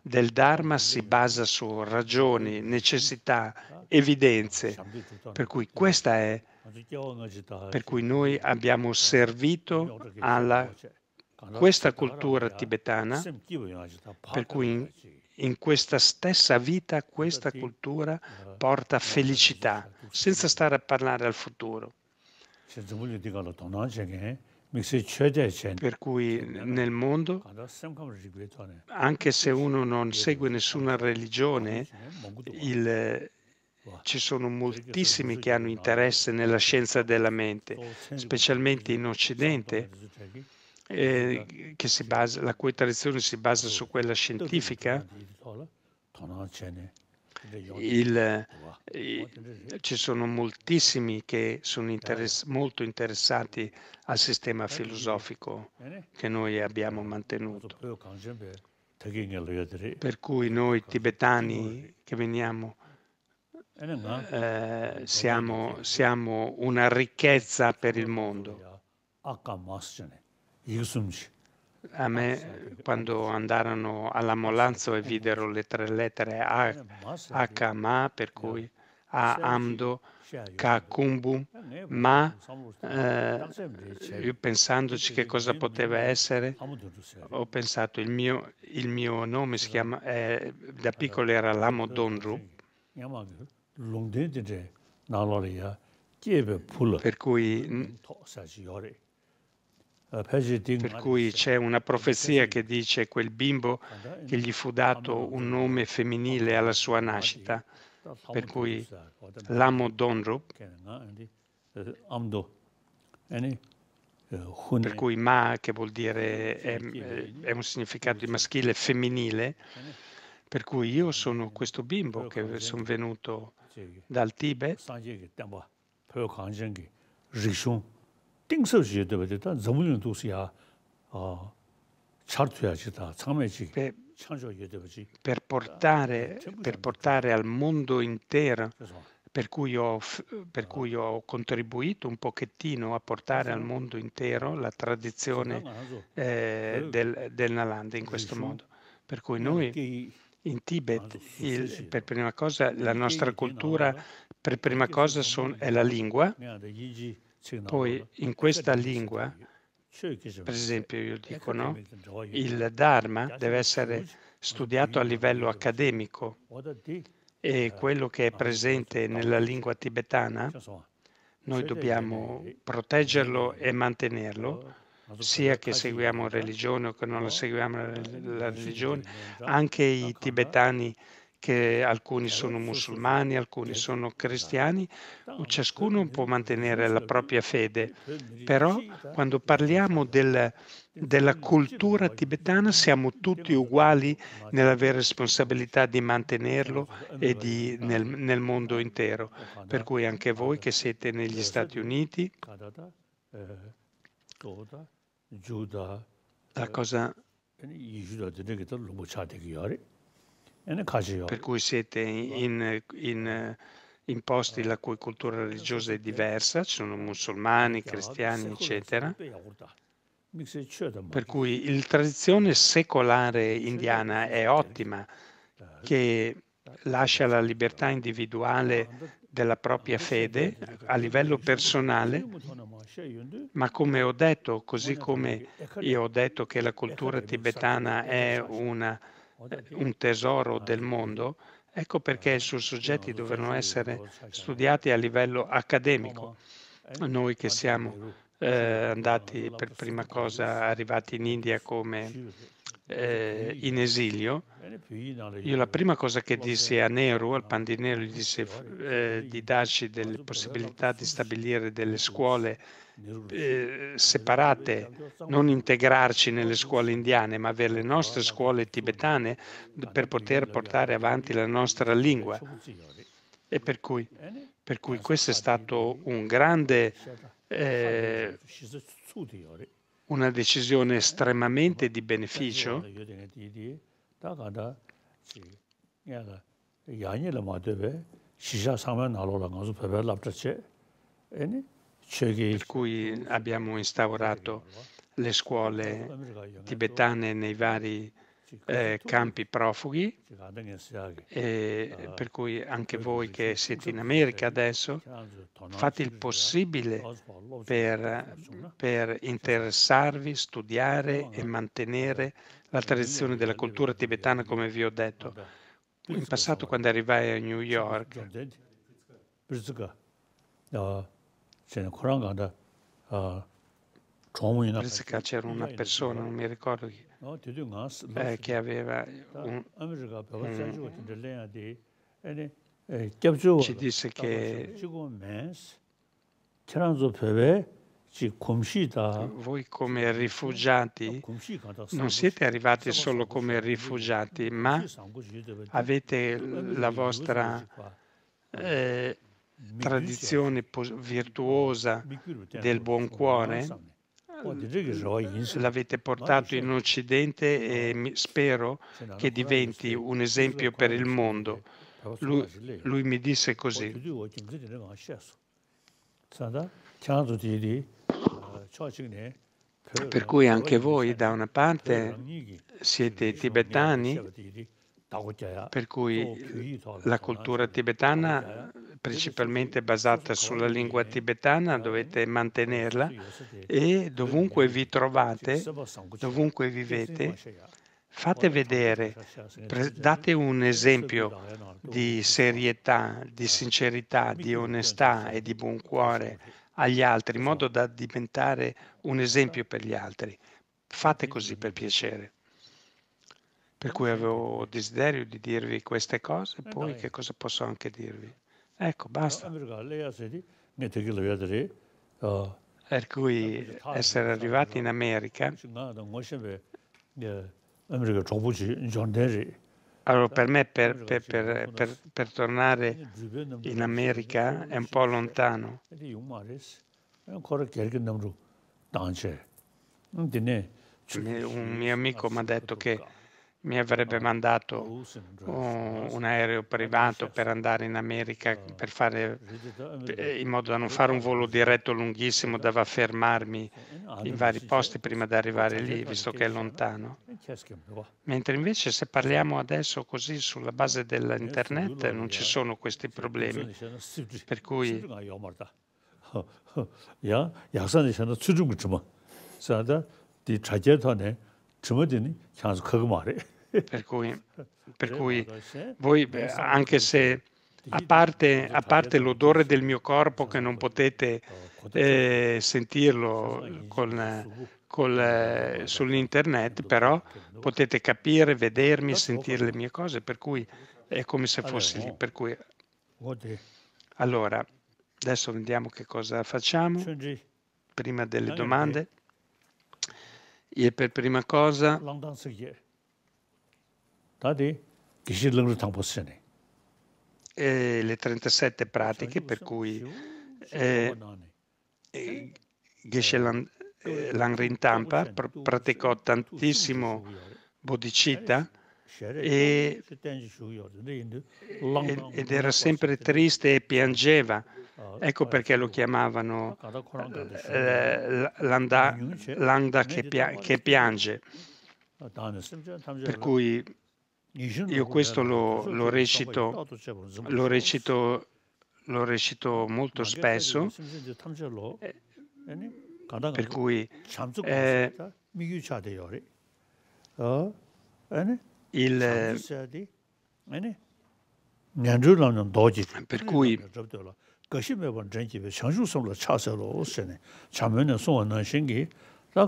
Speaker 1: del, Dharma si basa su ragioni, necessità, ah, evidenze. Per cui questa è,
Speaker 2: oh, per cui
Speaker 1: noi abbiamo servito alla
Speaker 2: questa cultura
Speaker 1: tibetana, per cui in questa stessa vita questa cultura eh, porta felicità,
Speaker 2: senza stare a parlare al futuro. Cioè,
Speaker 1: per cui cioè, nel mondo, anche se uno non segue nessuna religione, eh, il, ci sono cioè, moltissimi che hanno interesse nella scienza della mente, specialmente in Occidente eh, basa, la cui tradizione si basa su quella scientifica,
Speaker 2: il, il,
Speaker 1: eh, ci sono moltissimi che sono interess- molto interessati al sistema filosofico che noi abbiamo mantenuto.
Speaker 2: Per
Speaker 1: cui noi ecco. tibetani che veniamo eh, eh siamo, siamo una ricchezza per il mondo. A me, quando andarono all'ammolanzo e videro le tre lettere A, H, ma, per cui
Speaker 3: a Amdo,
Speaker 1: Kakumbum, ma eh, pensandoci che cosa poteva essere, ho pensato il mio, il mio nome si chiama, eh, da piccolo era Lamo Donru,
Speaker 2: per cui
Speaker 1: eh, per cui c'è una profezia che dice quel bimbo che gli fu dato un eh, nome femminile alla sua nascita,
Speaker 2: eh, per cui l'amo Donrup, per
Speaker 1: cui ma che vuol dire è, è un significato di maschile femminile, per cui io sono questo bimbo che sono venuto
Speaker 2: dal Tibet. 띵서 per portare per portare al mondo
Speaker 1: intero per cui, ho, per cui ho contribuito un pochettino a portare al mondo intero la tradizione eh, eh, del, del Nalanda in questo modo. Per cui noi in Tibet, il, per prima cosa, la nostra cultura, per prima cosa, son, è la lingua, poi in questa certo, lingua,
Speaker 2: per esempio io dico, no? il
Speaker 1: cioè, Dharma deve essere studiato a livello accademico e eh, quello che è ah, presente nella lingua tibetana,
Speaker 2: noi dobbiamo
Speaker 1: proteggerlo e mantenerlo, eh, sia che seguiamo eh. religione o che non la seguiamo la religione, anche i tibetani che alcuni eh, sono musulmani, alcuni sono esatto. cristiani, ciascuno eh, può mantenere la propria fede, però quando parliamo del, della cultura tibetana siamo tutti uguali nell'avere responsabilità di mantenerlo eh, e di, nel, nel mondo intero, oh, per cui anche voi che siete negli Stati Uniti,
Speaker 2: la cosa per cui siete in, in, in
Speaker 1: eh, posti la cui cultura eh, religiosa è diversa, ci sono musulmani, cristiani, eccetera. Per cui la tradizione secolare indiana è ottima, certo. che certo. lascia la libertà individuale certo. della propria fede a livello personale, ma come ho detto, così come io ho detto che la cultura tibetana è una eh, un tesoro ah, del mondo, ecco eh, perché i suoi soggetti devono essere boh, studiati a livello accademico. Eh? Noi che siamo eh, andati per prima cosa, arrivati in India come eh, in esilio,
Speaker 2: io
Speaker 1: la prima cosa che dissi a Nehru, al Pandinero, gli disse eh, di darci delle possibilità di stabilire delle scuole eh, separate, non integrarci nelle scuole indiane, ma avere le nostre scuole tibetane per poter portare avanti la nostra lingua. E per cui, per cui eh, questo è stato un grande...
Speaker 2: Eh,
Speaker 1: una decisione estremamente di beneficio,
Speaker 2: per cui
Speaker 1: abbiamo instaurato le scuole tibetane nei vari eh, campi profughi, eh, per cui anche voi che siete in America adesso fate il possibile per, per interessarvi, studiare e mantenere la tradizione della cultura tibetana, come vi ho detto. In passato, quando arrivai a New York,
Speaker 2: c'era una persona, non mi ricordo chi, eh, che aveva un, un, mm. ci disse che
Speaker 1: voi come rifugiati non siete arrivati solo come rifugiati, ma avete la vostra eh, tradizione virtuosa del buon cuore l'avete portato in Occidente e spero che diventi un esempio per il mondo. Lui, lui mi disse così.
Speaker 2: Eh, per cui anche voi
Speaker 1: da una parte siete tibetani
Speaker 2: per cui la cultura
Speaker 1: tibetana, principalmente basata sulla lingua tibetana, dovete mantenerla e dovunque vi trovate, dovunque vivete, fate vedere, date un esempio di serietà, di sincerità, di onestà e di buon cuore agli altri, in modo da diventare un esempio per gli altri. Fate così per piacere per cui avevo desiderio di dirvi queste cose, eh, poi che cosa posso anche dirvi?
Speaker 2: Ecco, basta. Eh, ah, oh. Per cui eh, essere arrivati in America
Speaker 1: allora, per me per, per, per, per, tornare
Speaker 2: in America è un po'
Speaker 1: lontano.
Speaker 2: Un mio
Speaker 1: amico mi ha detto che mi avrebbe mandato oh, un, un, aereo privato per andare in America per fare, eh, in modo da non eh, fare un eh, volo diretto lunghissimo, doveva fermarmi in vari posti prima di arrivare lì, visto che è lontano. Boh. Mentre invece se parliamo adesso così sulla base dell'internet non ci sono
Speaker 2: questi problemi. Per cui 야, 약산에서는 추중 좀. 자다 디 차제터네
Speaker 1: Per cui, per cui
Speaker 2: voi, beh, eh, anche se a
Speaker 1: parte, a parte, l'odore del mio corpo che non potete eh, sentirlo con, Col, eh, sull'internet, però potete capire, vedermi, sentire le mie cose, per cui è come se fossi lì. Per cui... Allora, adesso vediamo che cosa facciamo prima delle domande. E per prima cosa
Speaker 2: eh, le
Speaker 1: 37 pratiche per cui Geshe Langrin Tampa praticò tantissimo bodhicitta e,
Speaker 2: ed era sempre
Speaker 1: triste e piangeva
Speaker 2: Ecco eh, perché lo chiamavano eh, Landa, Landa che, pia- che
Speaker 1: piange. Per cui io questo lo, lo, recito, lo, recito, lo, recito, molto spesso,
Speaker 2: per cui eh, il, per cui gashi mewa zhengi we shangshu samla cha se lo o se ne chamwe ne songwa nan shengi la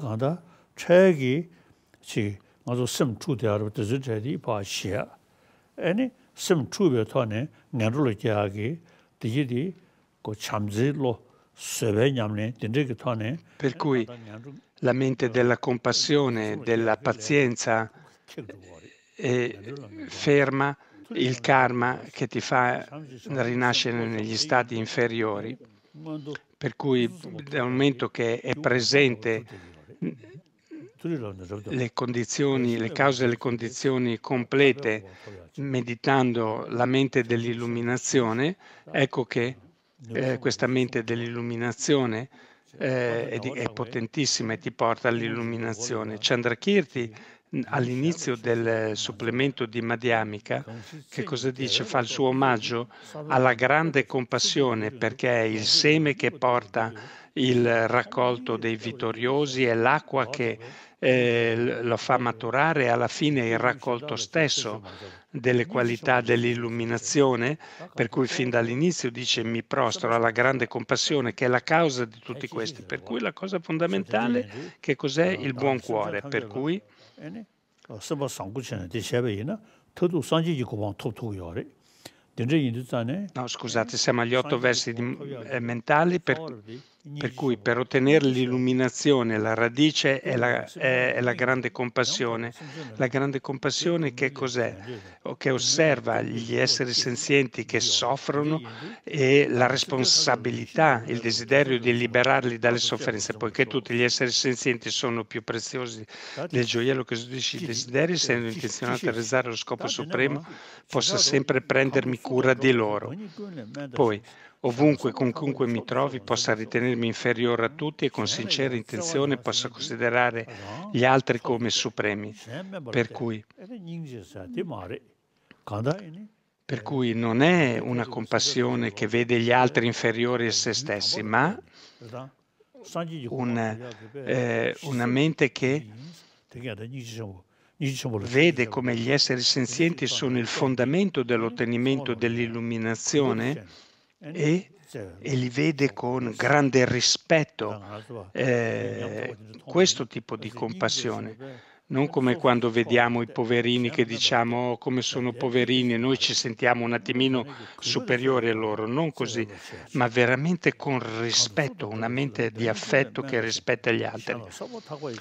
Speaker 1: la mente della compassione della pazienza eh, ferma il karma che ti fa rinascere negli stati inferiori, per cui dal momento che è presente
Speaker 2: le
Speaker 1: condizioni, eh, le eh, cause e le condizioni complete, meditando la mente dell'illuminazione, esatto. ecco che eh, questa mente dell'illuminazione eh, è, è, potentissima e ti porta all'illuminazione. Chandrakirti all'inizio del supplemento di Madhyamika, che cosa dice? Fa il suo omaggio alla grande compassione perché è il seme che porta il raccolto dei vittoriosi è l'acqua che eh, lo fa maturare e alla fine il raccolto stesso delle qualità dell'illuminazione, per cui fin dall'inizio dice mi prostro alla grande compassione che è la causa di tutti questi, per cui la cosa
Speaker 2: fondamentale che cos'è il buon cuore, per cui 아니 서버 상구치는 디셰베이나 토도 산지지 고방 톱토요레 scusate, siamo agli otto versi di, eh, mentali per per cui per ottenere
Speaker 1: l'illuminazione la radice è la, è, è la, grande compassione. La grande compassione che cos'è? Che osserva gli esseri senzienti che soffrono e la responsabilità, il desiderio di liberarli dalle sofferenze, poiché tutti gli esseri senzienti sono più preziosi del gioiello che soddisfi i desideri, essendo intenzionato a realizzare lo scopo supremo, possa sempre prendermi cura di loro. Poi, ovunque con chiunque mi trovi possa ritenermi inferiore a tutti e con sincera intenzione possa considerare gli altri come supremi. Per cui, per cui non è una compassione che vede gli altri inferiori a se stessi, ma
Speaker 2: una, eh, una mente
Speaker 1: che vede come gli esseri senzienti sono il fondamento dell'ottenimento dell'illuminazione
Speaker 2: eh, e, cioè,
Speaker 1: e, li vede con grande rispetto eh, questo tipo di compassione non come quando vediamo i poverini che diciamo oh, come sono poverini e noi ci sentiamo un attimino superiori a loro, non così, ma veramente con rispetto, una mente di affetto che rispetta gli altri.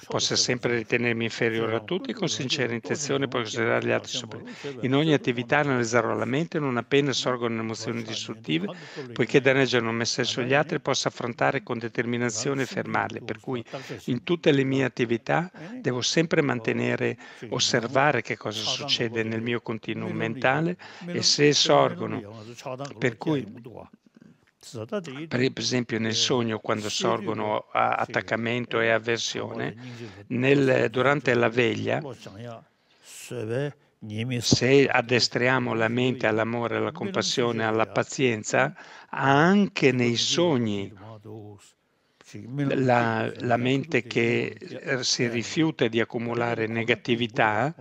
Speaker 1: Possa sempre ritenermi inferiore a tutti con sincera intenzione per considerare gli altri superiori. In ogni attività analizzerò la mente non appena sorgono emozioni distruttive, poiché danneggiano me stesso gli altri, posso affrontare con determinazione e fermarle, per cui in tutte le mie attività eh? devo sempre mantenere mantenere, osservare che cosa succede nel mio continuum mentale e se sorgono. Per cui per esempio nel sogno quando sorgono attaccamento eh, e eh, avversione, nel, durante la veglia, se addestriamo la mente all'amore, alla compassione, alla eh. pazienza, anche nei sogni la, la mente che si rifiuta di accumulare negatività,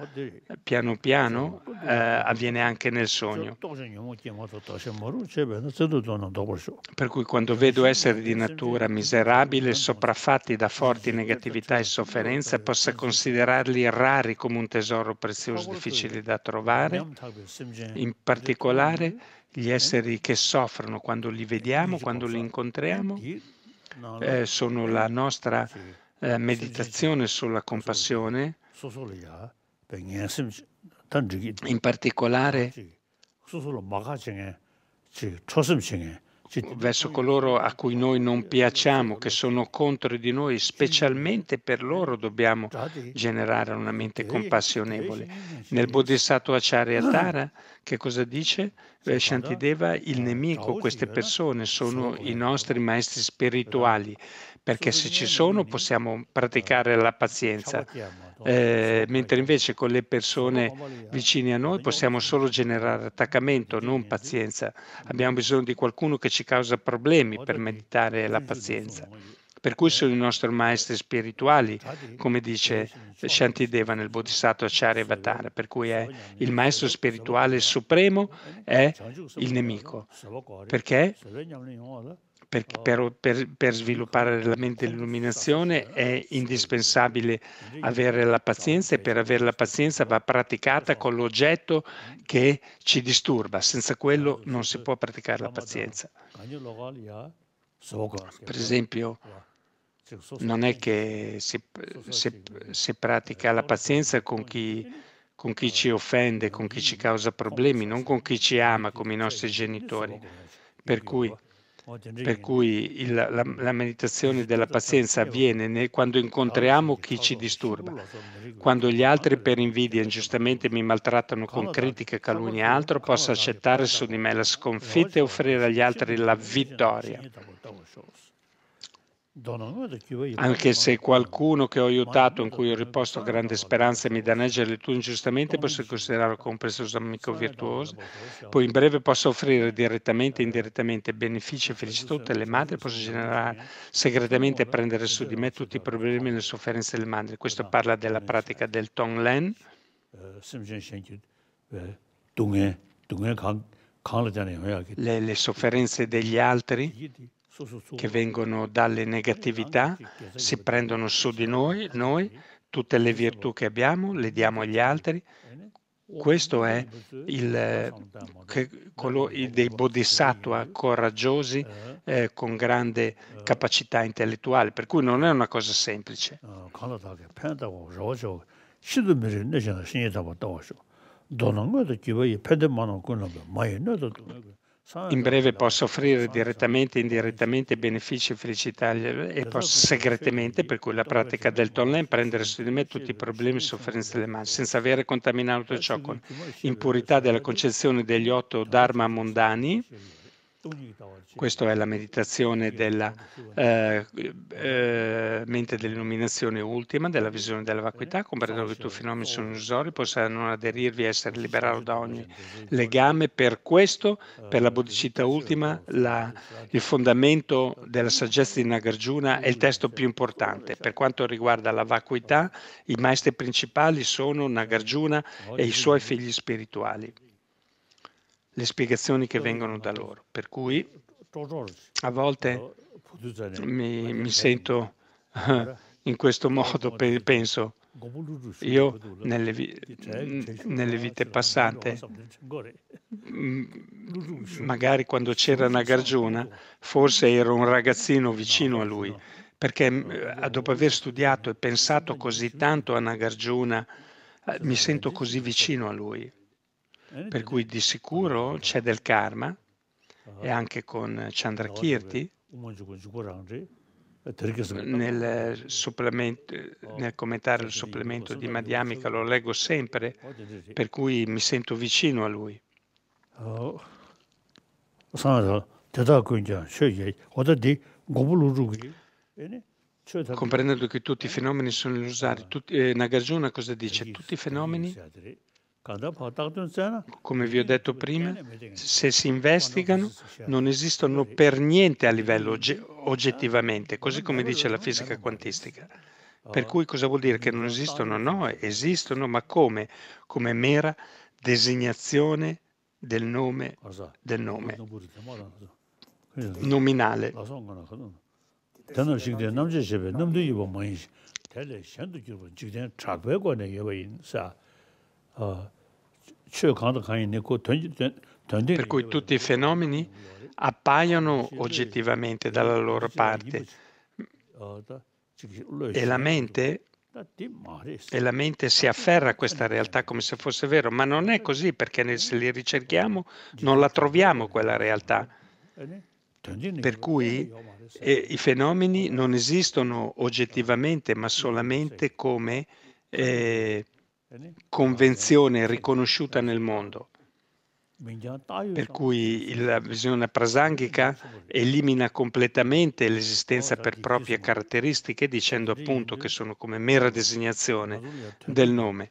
Speaker 1: piano piano, eh, avviene anche nel sogno. Per cui quando vedo esseri di natura miserabile, sopraffatti da forti negatività e sofferenza, possa considerarli rari come un tesoro prezioso difficile da trovare,
Speaker 2: in particolare
Speaker 1: gli esseri che soffrono quando li vediamo, quando li incontriamo eh, sono la nostra eh, meditazione sulla compassione, in particolare verso coloro a cui noi non piacciamo, che sono contro di noi, specialmente per loro dobbiamo generare una mente compassionevole. Nel Bodhisattva Acharyatara, ah. che cosa dice? Shantideva, il eh, nemico, queste persone sono i nostri maestri spirituali perché se ci sono possiamo certo. praticare la pazienza, eh, mentre invece con le persone vicine a noi possiamo solo generare attaccamento, non pazienza. Abbiamo bisogno di qualcuno che ci causa problemi per meditare la pazienza. Per cui sono i eh? nostri maestri spirituali, come dice Shantideva nel Bodhisattva Charyavatara, per cui è il maestro spirituale supremo eh?
Speaker 2: è il nemico. Perché?
Speaker 1: per, oh. per, per, per sviluppare realmente l'illuminazione è indispensabile avere la pazienza e per avere la pazienza va praticata con l'oggetto che ci disturba, senza quello non si può praticare la pazienza.
Speaker 2: Per esempio, non
Speaker 1: è che si, si, si pratica la pazienza con chi, con chi, ci offende, con chi ci causa problemi, non con chi ci ama come i nostri genitori. Per cui per cui il, la, la, meditazione della pazienza avviene nel, quando incontriamo chi ci disturba, quando gli altri per invidia ingiustamente mi maltrattano con critiche, calunnie e altro, posso accettare su di me la sconfitta e offrire agli altri la vittoria. Anche se qualcuno che ho aiutato, in cui ho riposto grande speranza e mi danneggia le tue ingiustamente, posso considerarlo come un prezioso amico virtuoso. Poi in breve posso offrire direttamente e indirettamente benefici e felicità a tutte le madri, posso generare segretamente e prendere su di me tutti i problemi e le sofferenze delle madri. Questo esatto, parla della pratica del Tonglen.
Speaker 2: Eh, eh, eh, le, le
Speaker 1: sofferenze degli altri che vengono dalle negatività, esatto, esatto, si prendono su di esatto, noi, noi tutte le virtù che abbiamo le diamo agli altri. Questo è il, che, colo, dei bodhisattva eh. coraggiosi eh. eh, con grande eh. capacità intellettuale, per cui non è una cosa semplice. In breve posso offrire direttamente e indirettamente benefici e felicità e posso segretamente, per cui la pratica del Tonlen, prendere su di me tutti i problemi e sofferenze delle mani, senza avere contaminato ciò con impurità della concezione degli otto Dharma mondani, questa è la meditazione della eh, eh, mente dell'illuminazione ultima, della visione della vacuità, eh, comprendendo che i tuoi fenomeni sono illusori, possa non aderirvi, essere liberato da ogni legame. Per questo, eh, per la bodhicitta ultima, la, il fondamento della saggezza di Nagarjuna è il testo più importante. Per esatto. quanto riguarda la vacuità, i maestri principali sono Nagarjuna e i suoi figli spirituali le spiegazioni che vengono da loro. Per cui a volte mi, mi sento eh, in questo modo, penso. Io nelle, vi- nelle, vite passate, magari quando c'era Nagarjuna, forse ero un ragazzino vicino a lui, perché dopo aver studiato e pensato così tanto a Nagarjuna, eh, mi sento così vicino a lui. Eh, per cui di sicuro c'è del karma, e ah. anche con eh, Chandrakirti. Nel, eh, oh, nel, commentare il supplemento di Madhyamika lo leggo sempre, per cui mi sento vicino a lui. Oh. Comprendendo che tutti i fenomeni sono illusari, ah. tutti, eh, Nagarjuna cosa dice?
Speaker 2: Tutti i fenomeni
Speaker 1: come vi ho detto prima, se si investigano non esistono per niente a livello oggettivamente, ah, così come dice la fisica quantistica. Per cui cosa vuol dire che non esistono? No, esistono, ma come? Come mera designazione del nome,
Speaker 2: del nome nominale. Per cui tutti i fenomeni
Speaker 1: appaiono oggettivamente dalla loro parte e la mente e la mente si afferra a questa realtà come se fosse vero, ma non è così perché se li ricerchiamo non la troviamo quella realtà. Per cui eh, i fenomeni non esistono oggettivamente, ma solamente come eh, convenzione riconosciuta nel mondo. Per cui la visione prasanghica elimina completamente l'esistenza per proprie caratteristiche dicendo appunto che sono come mera designazione del nome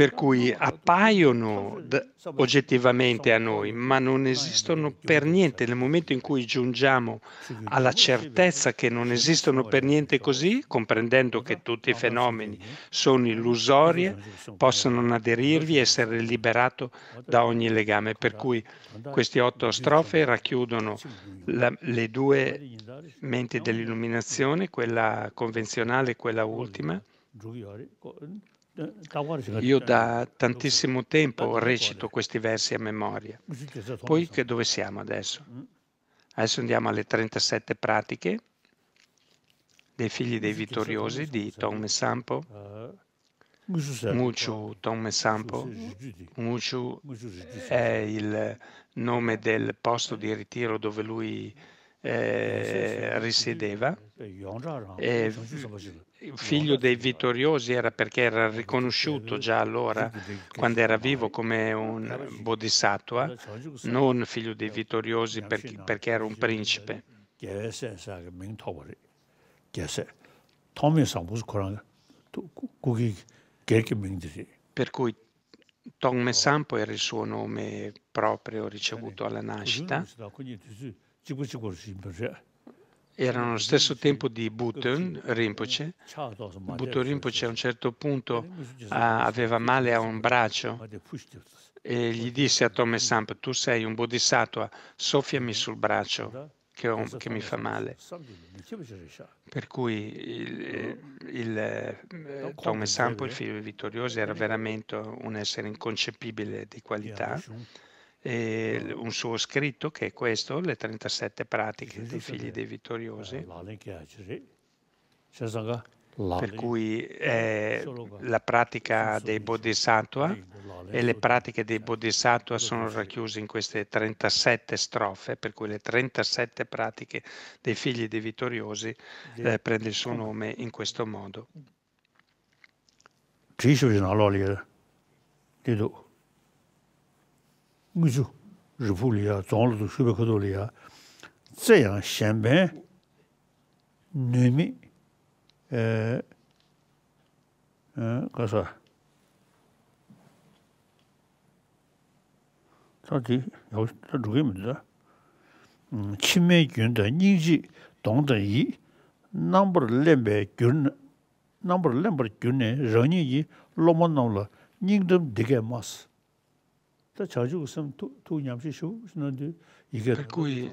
Speaker 1: per cui appaiono d- oggettivamente a noi, ma non esistono per niente. Nel momento in cui giungiamo alla certezza che non esistono per niente così, comprendendo che tutti i fenomeni sono illusori, possono non aderirvi e essere liberato da ogni legame. Per cui queste otto strofe racchiudono la, le due menti dell'illuminazione, quella convenzionale e quella ultima.
Speaker 2: Io da
Speaker 1: tantissimo tempo recito questi versi a memoria. Poi che dove siamo adesso? Mm. Adesso andiamo alle 37 pratiche dei figli dei vittoriosi di Tongme Sampo,
Speaker 2: eh,
Speaker 1: Muchu Tongme Sampo. Muchu è il nome del posto di ritiro dove lui eh, risiedeva.
Speaker 2: E eh, figlio
Speaker 1: dei vittoriosi era perché era riconosciuto già allora, quando era vivo, come un bodhisattva, non figlio dei vittoriosi perché, perché era un principe. Per cui Tongme Sampo era il suo nome proprio ricevuto alla nascita erano allo stesso tempo di Button Rinpoche. Button Rinpoche a un certo punto eh, aveva male a un braccio e gli disse a Tome Samp, tu sei un bodhisattva, soffiami sul braccio che, ho, che mi fa male. Per cui il, eh, il, il eh, Tome Samp, il figlio vittorioso, era veramente un essere inconcepibile di qualità eh, un suo scritto che è questo, le 37 pratiche dei figli dei vittoriosi, per cui eh, la pratica dei bodhisattva e le pratiche dei bodhisattva sono racchiuse in queste 37 strofe, per cui le 37 pratiche dei figli dei vittoriosi eh, prende il suo nome in questo modo.
Speaker 2: 只需要拿老力了，对头。 무주 르불이야 존르도 슈베코돌이야 제야 셴베 느미 에 가서 저기 여기 누구 문제다 음 치매 균다 닝지 동다 넘버 렘베 균 넘버 렘버 균네 저니 이 로몬 닝듬 되게 마스 Per cui,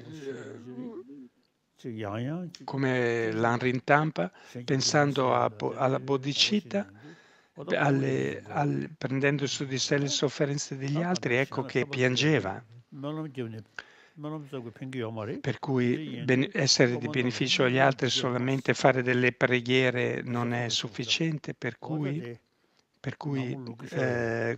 Speaker 1: come l'Henrin Tampa, pensando a, alla bodhicitta, alle, alle, prendendo su di sé le sofferenze degli altri, ecco che piangeva. Per cui essere di beneficio agli altri solamente fare delle preghiere non è sufficiente, per cui, per cui
Speaker 2: eh,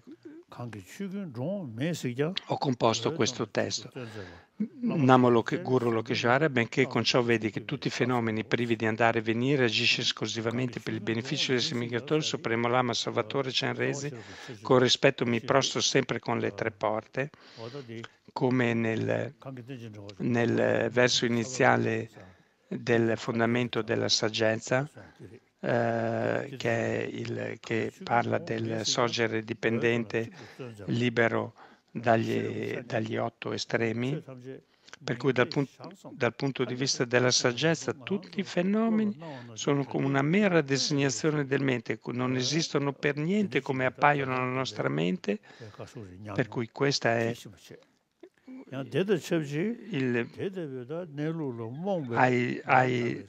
Speaker 2: ho composto questo testo. Mm,
Speaker 1: Namolok Guru Lokeshvara, benché con ciò vedi che tutti i fenomeni privi di andare e venire agisce esclusivamente per il beneficio del semigratori, Supremo Lama Salvatore Cenresi, con rispetto mi prostro sempre con le tre porte, come nel, nel verso iniziale del fondamento della saggenza eh, che, il, che, parla del sorgere dipendente libero dagli, dagli otto estremi, per cui dal, pun- dal, punto di vista della saggezza tutti i fenomeni sono come una mera designazione del mente, non eh, esistono per niente come appaiono alla nostra
Speaker 2: mente, per cui questa è il, hai, hai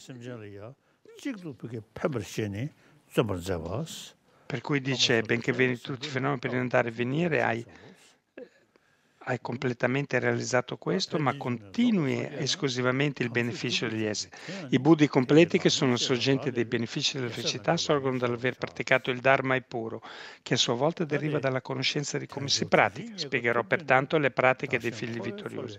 Speaker 2: per cui dice, benché vedi tutti i fenomeni
Speaker 1: per andare e venire, hai hai completamente realizzato questo, ma continui esclusivamente il beneficio degli esseri. I Buddhi completi che sono sorgenti dei benefici della felicità sorgono dall'aver praticato il Dharma e puro, che a sua volta deriva dalla conoscenza di come si certo, pratica. Spiegherò pertanto le pratiche dei figli vittoriosi.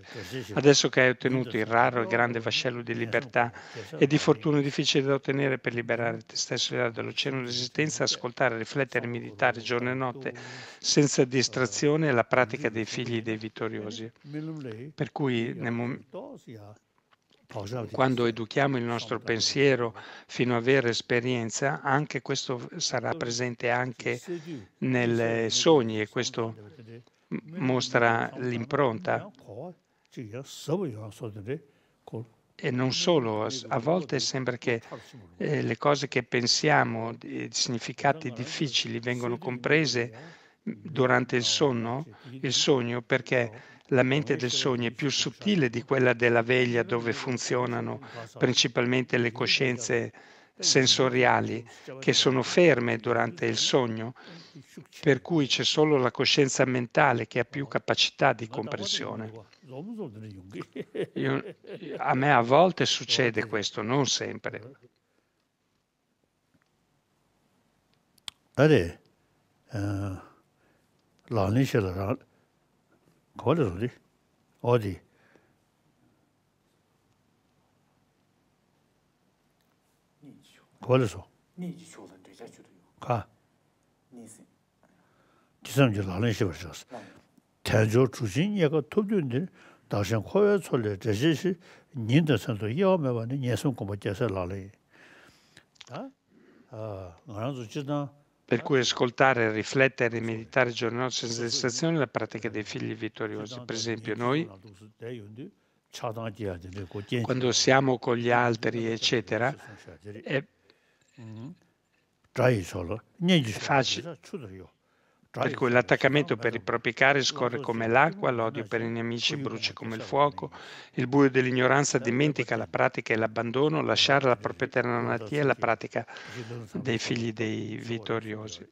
Speaker 1: Adesso che hai ottenuto il raro e grande vascello di libertà e di fortuna difficile da ottenere per liberare te stesso dall'oceano dell'esistenza, ascoltare, riflettere, meditare giorno e notte senza distrazione la pratica dei figli dei vittoriosi. Eh, per cui nel
Speaker 2: momento
Speaker 1: quando educhiamo il nostro pensiero fino a avere esperienza, anche questo sarà presente anche nei sogni e questo mostra l'impronta. E non solo, a volte sembra che eh, le cose che pensiamo, i significati difficili vengono comprese durante il sonno, il sogno, perché la mente del sogno è più sottile di quella della veglia dove funzionano principalmente le coscienze sensoriali che sono ferme durante il sogno, per cui c'è solo la coscienza mentale che ha più capacità di comprensione.
Speaker 2: Io, a me
Speaker 1: a volte succede questo, non sempre.
Speaker 2: Are, uh... Eh, 連絡したらこれです。8時。2時。2
Speaker 4: 時正でいらっしゃってるよ。か。2時。
Speaker 2: じさんで連絡します。誕生主人家がトップ
Speaker 1: per cui ascoltare, riflettere e meditare giorno e notte senza distrazione è la pratica dei figli vittoriosi. Per esempio noi, quando siamo con gli altri, eccetera, è mm-hmm. facile,
Speaker 2: esatto, per cui
Speaker 1: l'attaccamento per i propri cari scorre come l'acqua, l'odio per i nemici brucia come il fuoco, il buio dell'ignoranza dimentica la pratica e l'abbandono, lasciare la propria terra natia è la pratica dei figli dei vittoriosi.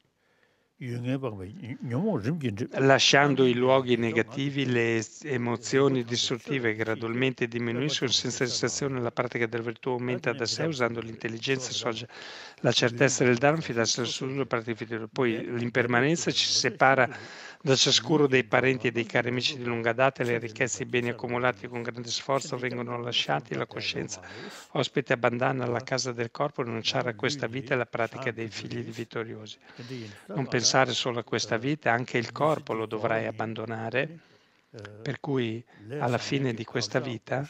Speaker 1: Lasciando i luoghi negativi, le emozioni distruttive gradualmente diminuiscono senza cessazione, la pratica della virtù aumenta da sé usando l'intelligenza la certezza del Dharma, fidarsi del suo pratica Poi l'impermanenza ci separa da ciascuno dei parenti e dei cari amici di lunga data le ricchezze e i beni accumulati con grande sforzo vengono lasciati, la coscienza ospite abbandona la casa del corpo, rinunciare a questa vita è la pratica dei figli di vittoriosi. Non pensare solo a questa vita, anche il corpo lo dovrai abbandonare, per cui alla fine di questa vita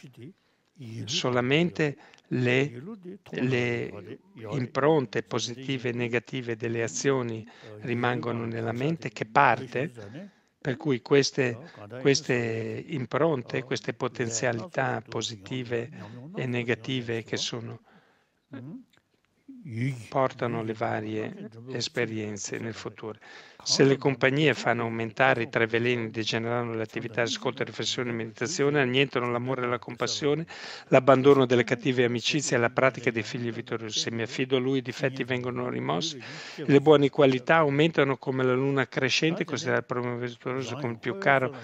Speaker 1: solamente le, le impronte positive e negative delle eh, azioni eh, rimangono nella mente che parte per cui queste, queste, impronte, queste potenzialità positive e negative che sono mm? portano le varie esperienze nel futuro. Se le compagnie fanno aumentare i tre veleni degenerano le attività di ascolto, riflessione e meditazione, annientano l'amore e la compassione, l'abbandono delle cattive amicizie e la pratica dei figli vittoriosi. Se mi affido a lui i difetti vengono rimossi, le buone qualità aumentano come la luna crescente, considera il promo vittorioso come il più caro,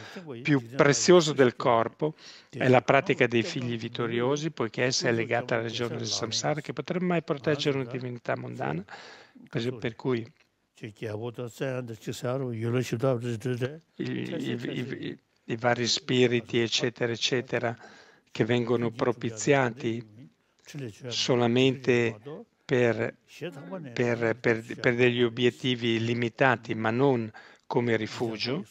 Speaker 1: più prezioso del corpo, è la pratica dei figli vittoriosi, poiché essa è legata alla regione del samsara che potrebbe mai proteggere un
Speaker 2: divinità mondana, per cui i,
Speaker 1: i, i vari spiriti, eccetera, eccetera, che vengono propiziati solamente per, per, per, per degli obiettivi limitati, ma non come rifugio.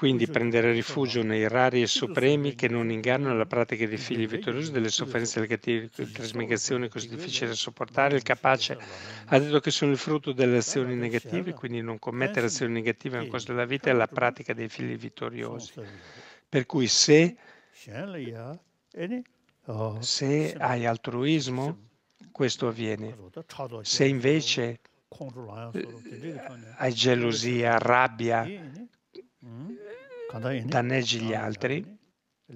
Speaker 1: Quindi prendere rifugio nei rari e supremi che non ingannano la pratica dei figli vittoriosi delle sofferenze negative di trasmigrazione così difficile da sopportare. Il capace ha detto che sono il frutto delle azioni negative, quindi non commettere azioni negative nel corso della vita, è la pratica dei figli vittoriosi. Per cui se, se hai altruismo, questo avviene. Se invece hai gelosia, rabbia, danneggi gli
Speaker 2: altri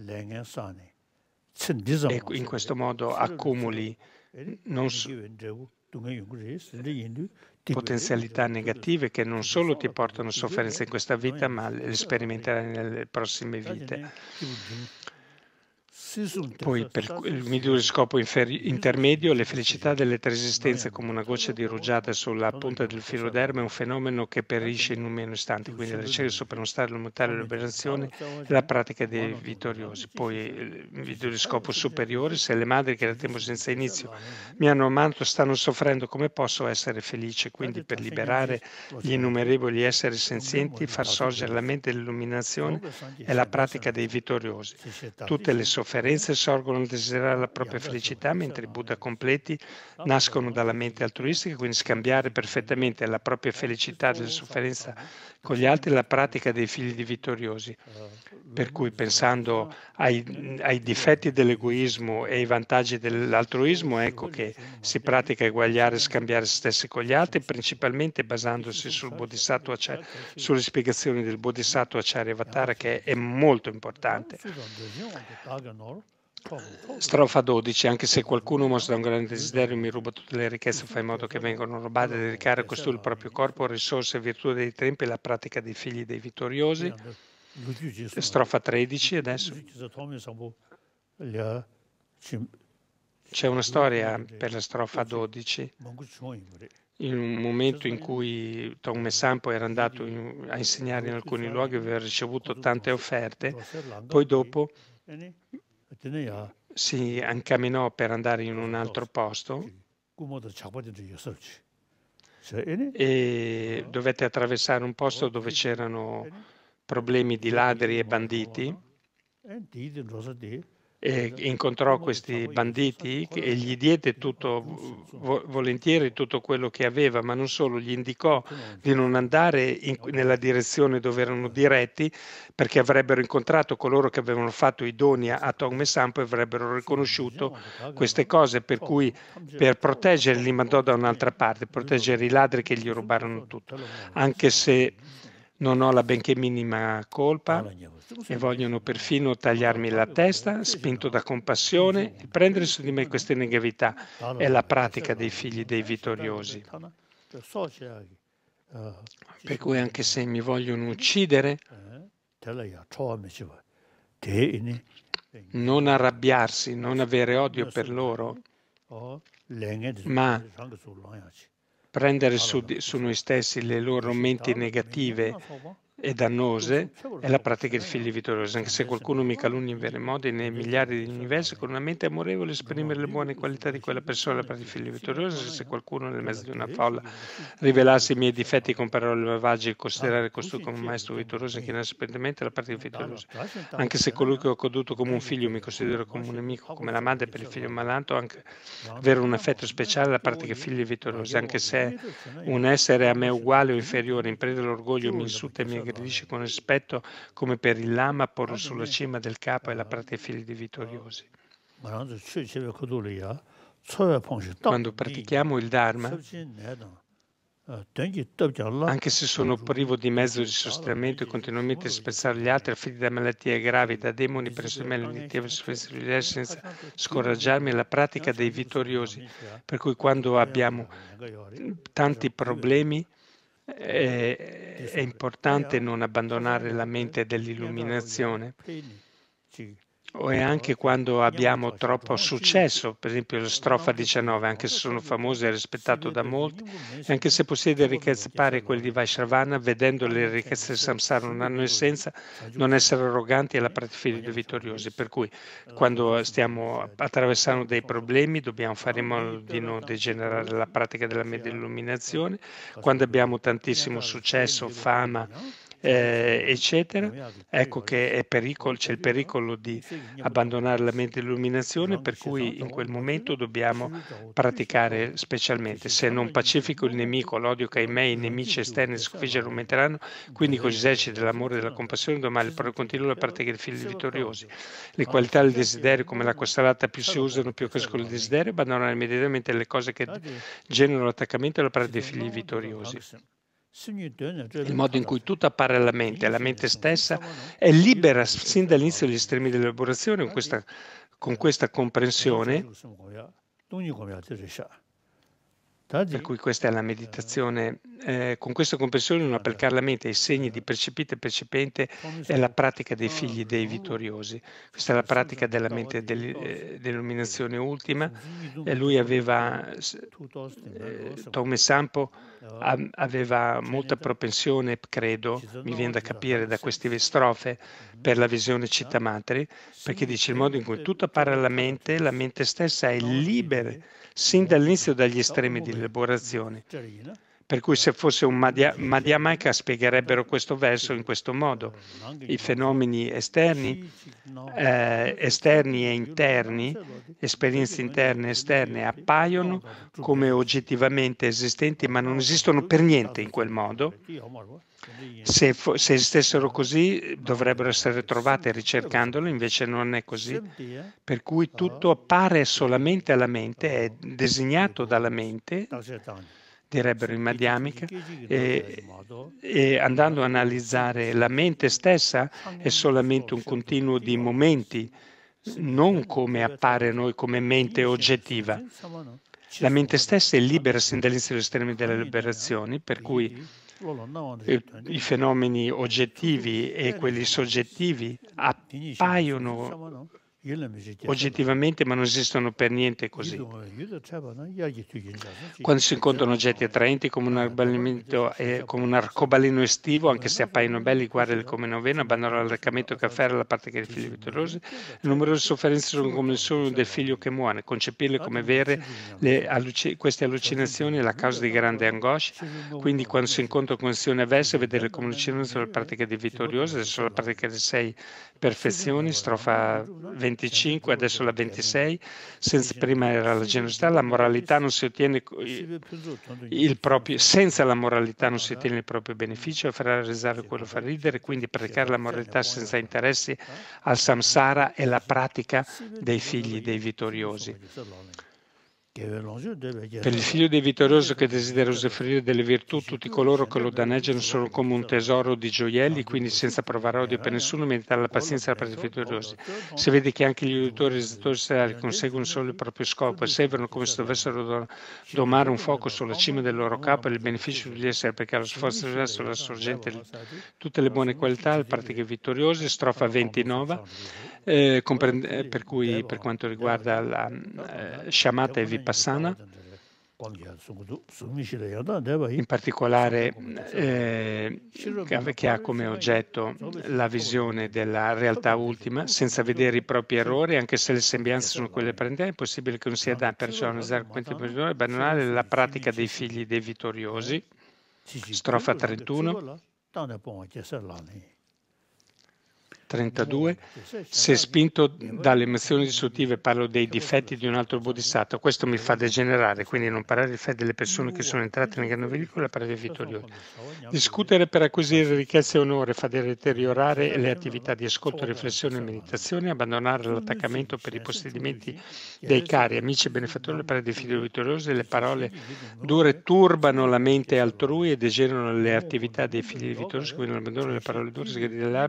Speaker 2: e in questo modo accumuli so, potenzialità negative
Speaker 1: che non solo ti portano sofferenza in questa vita, ma le sperimenterai nelle prossime vite. Poi cioè, per il migliore scopo intermedio, le felicità delle tre esistenze come una goccia di rugiada sulla punta del filo d'erba è un fenomeno che perisce in un meno istante, quindi la ricerca per non stare l'umiltare l'operazione e la pratica dei vittoriosi. Poi eh, il migliore scopo superiore, se le madri che da tempo senza inizio eh. mi hanno amato stanno soffrendo, come posso essere felice? Quindi per liberare gli cioè, innumerevoli esseri senzienti, far sorgere la mente dell'illuminazione è la pratica dei vittoriosi. Tutte le sofferenze sofferenze sorgono dal desiderare la propria felicità, mentre i Buddha completi nascono dalla mente altruistica, quindi scambiare perfettamente la propria felicità della sofferenza con gli altri è la pratica dei figli di vittoriosi. Per cui pensando ai, ai difetti dell'egoismo e ai vantaggi dell'altruismo, ecco che si pratica eguagliare e scambiare se stessi con gli altri, principalmente basandosi sul sulle spiegazioni del Bodhisattva Acharya Vatara, che è molto
Speaker 2: importante. Strofa
Speaker 1: 12. Anche se qualcuno mostra un grande desiderio, mi ruba tutte le ricchezze, fa in modo che vengano rubate, dedicare a costui il proprio corpo, risorse, e virtù dei tempi la pratica dei figli dei vittoriosi. Strofa 13 adesso.
Speaker 2: C'è una storia per
Speaker 1: la strofa 12 in un momento in cui Tong Sampo era andato in, a insegnare in alcuni luoghi e aveva ricevuto tante offerte, poi dopo si incamminò per andare in un altro posto e dovette attraversare un posto dove c'erano problemi di ladri e banditi eh, incontrò questi banditi e gli diede tutto, volentieri tutto quello che aveva, ma non solo, gli indicò di non andare in, nella direzione dove erano diretti perché avrebbero incontrato coloro che avevano fatto i doni a Tong Sampo e avrebbero riconosciuto diciamo queste cose, per oh, cui per oh, proteggerli oh, li mandò da un'altra parte, proteggere i ladri che gli rubarono tutto, anche se non ho la benché minima colpa ah, e vogliono perfino tagliarmi la testa, spinto da compassione, e prendere su di me queste negatività.
Speaker 2: È ah, la pratica dei figli dei vittoriosi. Cioè, eh, per cui anche
Speaker 1: se mi vogliono uccidere, eh? non arrabbiarsi, non avere odio per loro,
Speaker 2: oh, ma diciamo,
Speaker 1: prendere su, su noi stessi le loro menti negative e dannose è la pratica dei figli vittorioso, anche se qualcuno mi calunni in vari modi nei miliardi di universi, con una mente amorevole esprimere le buone qualità di quella persona, la pratica dei figli vittorioso, se qualcuno nel mezzo di una folla rivelasse i miei difetti con parole malvagie e considerare costui come un maestro vittorioso, che inaspettamente la pratica del vittorioso, anche se colui che ho coduto come un figlio mi considero come un nemico, come la madre per il figlio malato, anche avere un affetto speciale alla pratica dei figli vittorioso, anche se un essere a me uguale o inferiore, in preda all'orgoglio mi insulta e mi aggredisce con rispetto come per il lama porre sulla cima
Speaker 2: del capo e la pratica figli dei vittoriosi. Eh. Quando pratichiamo il Dharma, eh, eh,
Speaker 1: anche se sono privo di mezzo di sostenimento e continuamente spezzare gli altri affetti da malattie gravi, da demoni presso di me senza scoraggiarmi la pratica dei vittoriosi. Per cui quando abbiamo tanti problemi eh, è, è importante non abbandonare la mente dell'illuminazione o è anche quando abbiamo troppo successo, per esempio la strofa 19, anche se sono famoso e rispettato da molti, anche se possiede ricchezze pari a quelle di Vaishravana, vedendo le ricchezze del samsara non hanno essenza, non essere arroganti e la pratica di vittoriosi. Per cui eh, quando stiamo attraversando dei problemi dobbiamo fare in modo di non degenerare la pratica della media illuminazione, quando abbiamo tantissimo successo, fama, eh, eccetera. Ecco che pericolo, c'è il pericolo di abbandonare la mente dell'illuminazione, per cui in quel momento dobbiamo praticare specialmente. Se non pacifico il nemico, l'odio che ahimè i nemici esterni sconfiggere aumenteranno, quindi con gli eserciti dell'amore e della compassione domani però continuo la pratica dei figli vittoriosi. Le qualità del desiderio, come l'acqua salata, più si usano, più crescono il desiderio, abbandonano immediatamente le cose che generano l'attaccamento alla pratica dei figli vittoriosi.
Speaker 2: Cioè Il modo in
Speaker 1: cui tutto appare alla mente, alla mente stessa, diciamo, è libera sin dall'inizio degli estremi dell'elaborazione con ah, questa, con questa comprensione. Per cui questa è la meditazione. Eh, eh con questa comprensione non eh. applicare la mente ai segni di percepita e percepente è la pratica dei figli dei vittoriosi. Questa è la pratica della mente eh, dell'illuminazione ultima. E lui aveva,
Speaker 2: eh,
Speaker 1: Tome Sampo aveva molta propensione, credo, mi viene da capire da queste strofe, mhm. per la visione città cittamatri, perché dice il modo in cui tutto appare alla mente, la mente stessa è libera sin dall'inizio dagli estremi di elaborazione. Per cui se fosse un Madhyamaka Madhya spiegherebbero questo verso in questo modo. I fenomeni esterni, eh, esterni e interni, esperienze interne e esterne appaiono come oggettivamente esistenti ma non esistono per niente in quel modo. Se, fo- se esistessero così dovrebbero essere trovate ricercandolo, invece non è così. Per cui tutto appare solamente alla mente, è designato dalla mente direbbero in Madhyamika, e, e andando a analizzare la mente stessa è solamente un continuo di momenti, non certo, come appare noi come mente oggettiva. La mente stessa è libera sin dall'inizio estremi delle eh. liberazioni, per cui eh, i fenomeni oggettivi e quelli soggettivi appaiono oggettivamente, ma non esistono per niente così. Quando si incontrano oggetti attraenti come un, eh, come un arcobaleno estivo, anche se appaiono belli, guardi come novena, abbandonano l'arrecamento caffè afferra parte che i figli vittoriosi, le numerose sofferenze sono come il sogno del figlio che muore, concepirle come vere alluc- queste allucinazioni è la causa di grande angoscia, quindi quando si incontrano condizioni avverse, vedere come allucinazioni la che dei vittoriosi, adesso la pratica dei sei perfezioni, strofa 25, adesso la 26, senza prima era la generosità, la moralità non si ottiene il proprio, senza la moralità non si ah, ah. ottiene il proprio beneficio, farà resare quello ah, fa ridere, quindi predicare la moralità senza eh. interessi al samsara è la pratica dei figli dei vittoriosi.
Speaker 2: Per il
Speaker 1: figlio di vittorioso che desidera usufruire delle virtù, tutti coloro che lo danneggiano sono come un tesoro di gioielli, quindi senza provare odio per eh, nessuno, meditare la pazienza della parte dei vittoriosi. Si vede che anche gli uditori e esitatori seriali conseguono solo il proprio scopo e servono come se dovessero domare un fuoco sulla cima del loro capo e il beneficio degli esseri, perché allo sforzo verso la esatto, sorgente tutte le buone qualità, le pratiche vittoriose, strofa 29 comprende, per cui per quanto riguarda la eh, Shamata e Vipassana, in particolare eh, che ha come oggetto la visione della realtà ultima senza vedere i propri errori, anche se le sembianze sono quelle prendenti, è possibile che non sia da perciò un esarquente banale la pratica dei figli dei vittoriosi, strofa 31. 32, se spinto dalle emozioni distruttive parlo dei difetti di un altro bodhisattva, questo mi fa degenerare, quindi non parlare di difetti delle persone che sono entrate nel grande veicolo è parere vittorioso. Discutere per acquisire ricchezza e onore fa deteriorare le attività di ascolto, riflessione e meditazione, abbandonare l'attaccamento per i possedimenti dei cari, amici e benefattori è parere vittorioso, le parole dure turbano la mente altrui e degenerano le attività dei figli vittoriosi, quindi abbandonano le parole dure, sgridellare,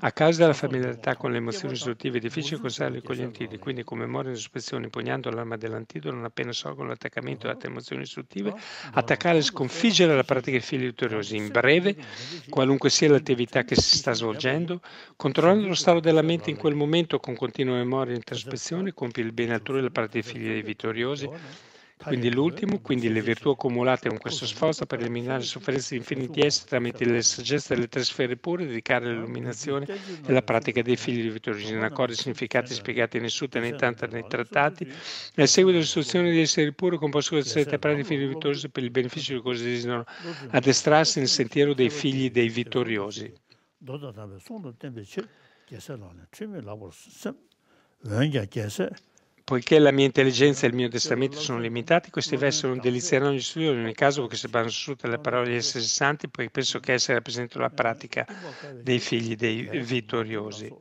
Speaker 1: a causa della familiarità con le emozioni risolutive è difficile considerarli coglientili, quindi come muore in sospezione impugnando l'arma dell'antidoto non appena sorgono l'attaccamento ad altre emozioni risolutive, attaccare e sconfiggere la pratica dei figli utilizzati. In breve, qualunque sia l'attività che si sta svolgendo, controllando lo stato della mente in quel momento con continua memoria e introspezione, compie il bene altrui e la parte dei figli dei vittoriosi, quindi eh, l'ultimo, quindi le virtù accumulate con questo sforzo per eliminare le sofferenze infiniti esse tramite le saggezze delle tre sfere pure, dedicare l'illuminazione e la pratica dei figli di Vittorino, in accordi significati spiegati in sutta, nei tanta, nei trattati, nel seguito dell'istruzione di essere puro con postura di sette prati figli vittoriosi per il beneficio di cose desiderano addestrarsi nel sentiero dei figli dei vittoriosi. Poiché la mia intelligenza e il mio testamento sono limitati, questi versi non delizieranno gli studiosi in ogni caso perché separano sotto le parole di essere santi, perché penso che esse rappresentino la pratica
Speaker 2: eh, dei
Speaker 1: eh, figli dei eh, vittoriosi.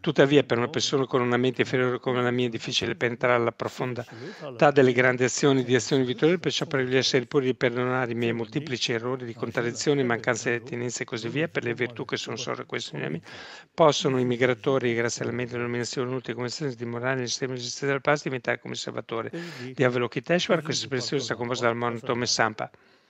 Speaker 1: Tuttavia, per una persona con una mente inferiore come la mia è difficile penetrare la profondità delle grandi azioni di azione vittoriale, perciò previo essere puri di perdonare i miei molteplici errori di contraddizioni, mancanze di tenenze e così via, per le virtù che sono solo questi nella possono i migratori, grazie alla mente denominazione utile come senso di morale nel sistema di gestione della paz, diventare come salvatore di Avalokiteshvara, questa espressione sta composta dal monotome Sampa.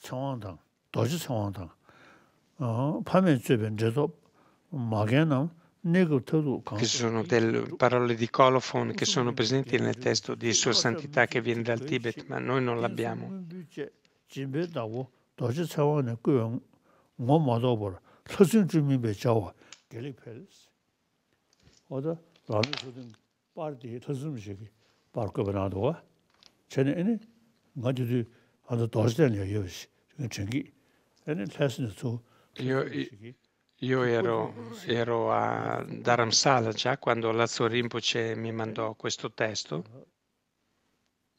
Speaker 2: Tsangwangtang, Tashi Tsangwangtang, 어 men tsue ben de Ma-gen-nam, Ne-gu-te-du-kang-tsu,
Speaker 1: sono del parole di kolofon, Ke-sono presenti nel testo di sua santità che viene dal Tibet, ma noi non l'abbyamu.
Speaker 2: 파르디 Tsangwangtang, Tashi Tsangwangtang, Tashi Tsangwangtang, Tashi 아도 Tashi 요시 Io,
Speaker 1: io ero, ero, a Dharamsala già quando Lazzo Rinpoche mi mandò questo testo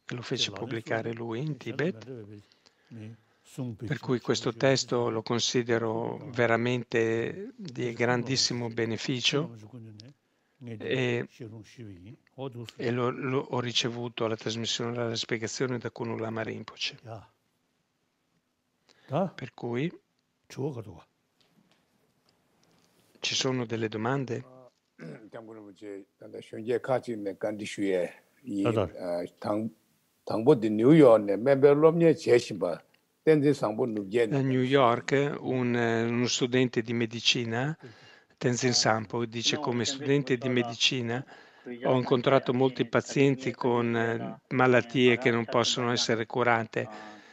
Speaker 1: e lo fece pubblicare lui in Tibet. Per cui questo testo lo considero veramente
Speaker 2: di grandissimo beneficio e, e lo, lo,
Speaker 1: ho ricevuto la trasmissione della spiegazione da Kunulama Rinpoche.
Speaker 2: Eh? Per cui
Speaker 1: ci sono delle domande?
Speaker 4: Da eh, New
Speaker 1: York un, eh, uno studente di medicina, Tenzin Sampo, dice come studente di medicina ho incontrato molti pazienti con eh, malattie che non possono essere curate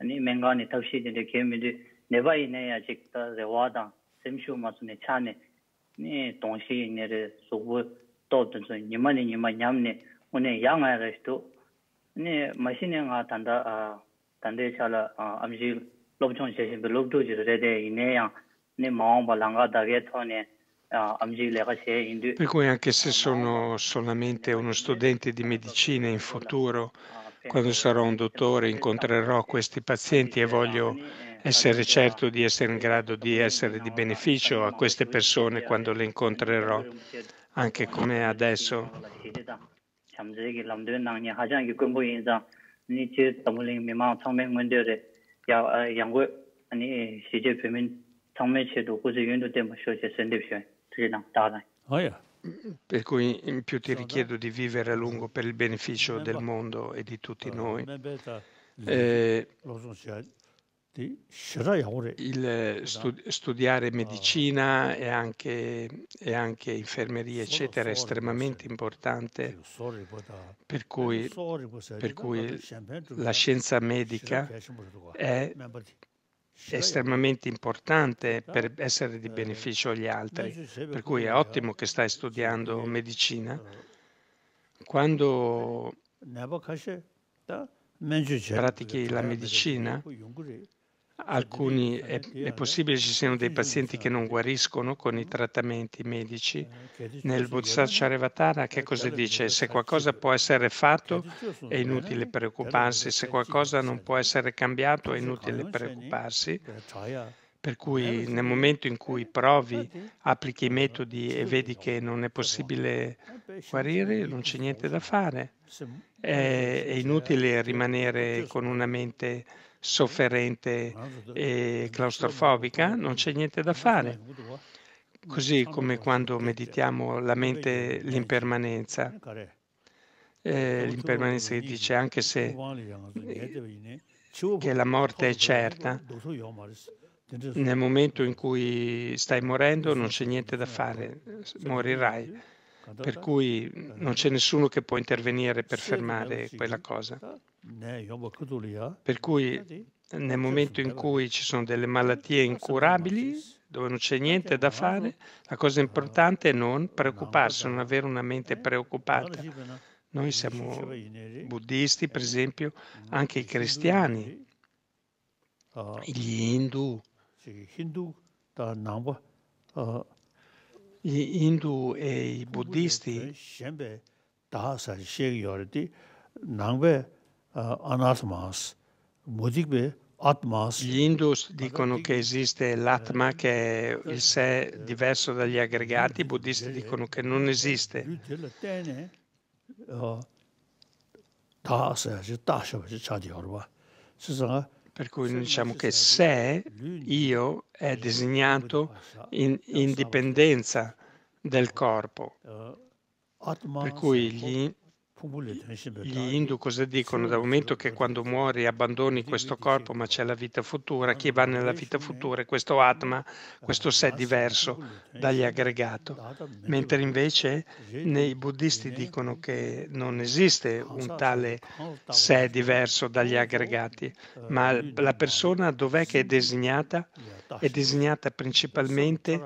Speaker 3: 아니 맹가니 탑시진데 개미지 네바이 내야 직다 와당 심슈 마스네 차네 네 동시 내레 소부 또든서 니만이 니마 냠네 오늘 양아레스도 네 마신행아 단다 아 단데 차라 암지 롭촌 제신도 롭도지 레데 이내야 네 마옹 발랑가 다게 토네 Per cui
Speaker 1: anche se sono solamente uno studente di medicina in futuro, quando sarò un dottore incontrerò questi pazienti e voglio essere certo di essere in grado di essere di beneficio a queste persone quando le incontrerò, anche come adesso. Oh yeah per cui in più ti richiedo di vivere a lungo per il beneficio del mondo
Speaker 2: e di tutti noi. Eh,
Speaker 1: il eh, studiare medicina e anche, e anche, infermeria, eccetera, è estremamente importante, per eh, cui, per cui la scienza medica è
Speaker 2: estremamente
Speaker 1: importante per eh, essere di eh, beneficio agli altri, per cui è eh, ottimo che stai studiando medicina. Quando
Speaker 2: pratichi
Speaker 1: la medicina, Alcuni è, è, eh? possibile ci siano dei pazienti che non guariscono con i mm. trattamenti medici. Eh, nel Buddha Charivatara che eh, cosa dice? Se qualcosa può essere fatto è inutile preoccuparsi, se qualcosa non può essere cambiato è inutile preoccuparsi. Per cui nel momento in cui provi, applichi i metodi e vedi che non è possibile guarire, non c'è niente da fare. È, è inutile rimanere con una mente sofferente e claustrofobica, non c'è niente da fare. Così come quando meditiamo la mente l'impermanenza. Eh, l'impermanenza che dice anche se che la morte è certa, nel momento in cui stai morendo non c'è niente da fare, morirai
Speaker 2: per cui
Speaker 1: non c'è nessuno che può intervenire per fermare quella
Speaker 2: cosa. Eh, eh.
Speaker 1: Per cui nel momento in cui ci sono delle malattie incurabili, dove non c'è niente da fare, la cosa importante è non preoccuparsi, non avere una mente eh? preoccupata. Noi siamo buddisti, per esempio, anche i cristiani,
Speaker 2: ah. gli hindu gli Hindu e i buddisti gli Hindus dicono
Speaker 1: che esiste l'Atma che è il sé diverso dagli aggregati, i buddhisti dicono che non esiste. 다 써야지 다 per cui diciamo che se io, è designato in indipendenza del corpo, eh, per cui gli gli Hindu cosa dicono? Dal momento che quando muori abbandoni questo corpo ma c'è la vita futura, chi va nella vita futura è questo Atma, questo sé diverso dagli aggregato. Mentre invece nei buddhisti dicono che non esiste un tale sé diverso dagli aggregati, ma la persona dov'è che è designata? È designata principalmente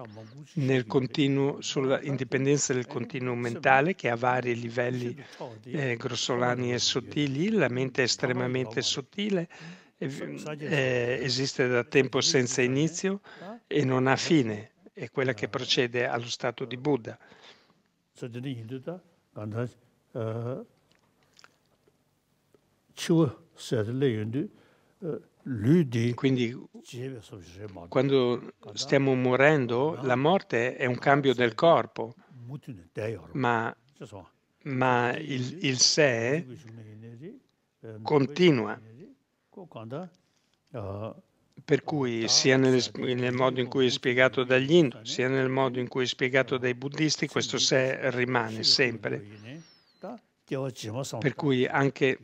Speaker 1: nel continuo, sulla indipendenza del continuo mentale che ha vari livelli eh, grossolani e sottili, la mente è estremamente sottile,
Speaker 2: eh, eh,
Speaker 1: esiste da tempo senza inizio e non ha fine, è quella che procede allo stato di Buddha.
Speaker 2: Quindi quando
Speaker 1: stiamo morendo, la morte è un cambio del corpo, ma ma il, il sé
Speaker 2: continua.
Speaker 1: Per cui sia nel, nel, modo in cui è spiegato dagli Hindu, sia nel modo in cui è spiegato dai buddhisti, questo sé rimane sempre.
Speaker 2: Per
Speaker 1: cui anche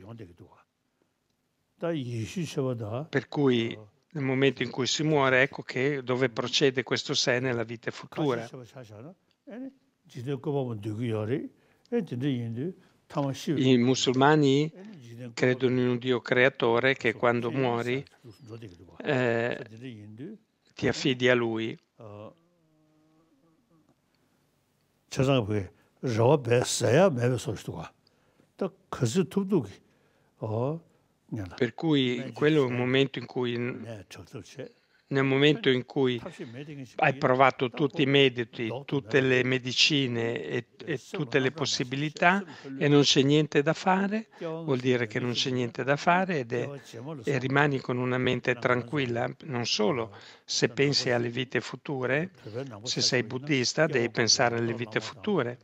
Speaker 2: per
Speaker 1: cui nel momento in cui si muore, ecco che dove procede questo sé nella vita futura.
Speaker 2: I musulmani eh,
Speaker 1: credono in un Dio creatore che quando muori
Speaker 2: eh,
Speaker 1: ti eh, affidi a lui.
Speaker 2: Eh, oh,
Speaker 1: per cui quello è un momento in cui certo,
Speaker 2: nel momento in cui hai provato tutti i metodi, tutte le medicine
Speaker 1: e, e, tutte le possibilità e non c'è niente da fare, vuol dire che non c'è niente da fare ed è, e rimani con una mente tranquilla. Non solo, se pensi alle vite future, se sei buddista devi pensare alle vite future.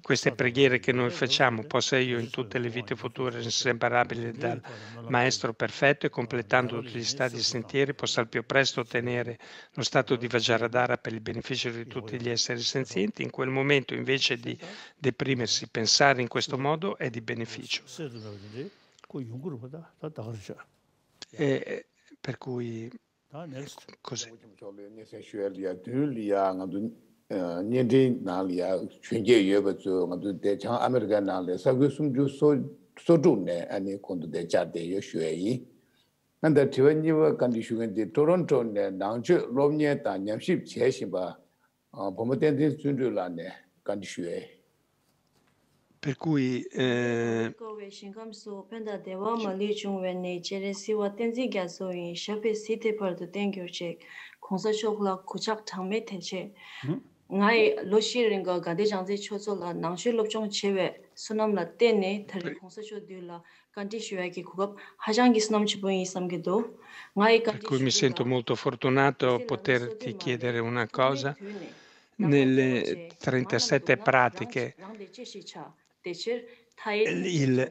Speaker 1: Queste preghiere che noi facciamo, possa io in tutte le vite future inseparabili dal Maestro perfetto e completando tutti gli stati sentieri possa al più presto ottenere lo stato di Vajradhara per il beneficio di tutti gli esseri senzienti, in quel momento invece di deprimersi, pensare in questo modo è di beneficio.
Speaker 4: E per cui così. nyendi nali ya chunje yueba tsu nga tu de Amerika nali sakwe sumju so ne ane kondu de char de nanda tiwa nyiwa kanti shukante Toronto ne nangchwe lomnyen ta nyamshib che shimba poma ten ten tsundru la ne kanti shue.
Speaker 1: Per cui... Kowe
Speaker 5: ma li chungwe ne chere siwa tenzi gya yin shape site tu ten che la kuchak tangme lo shi chozo la lopchong che we sunam la Per cui
Speaker 1: mi sento molto fortunato poterti chiedere una cosa. Nelle 37 pratiche
Speaker 5: il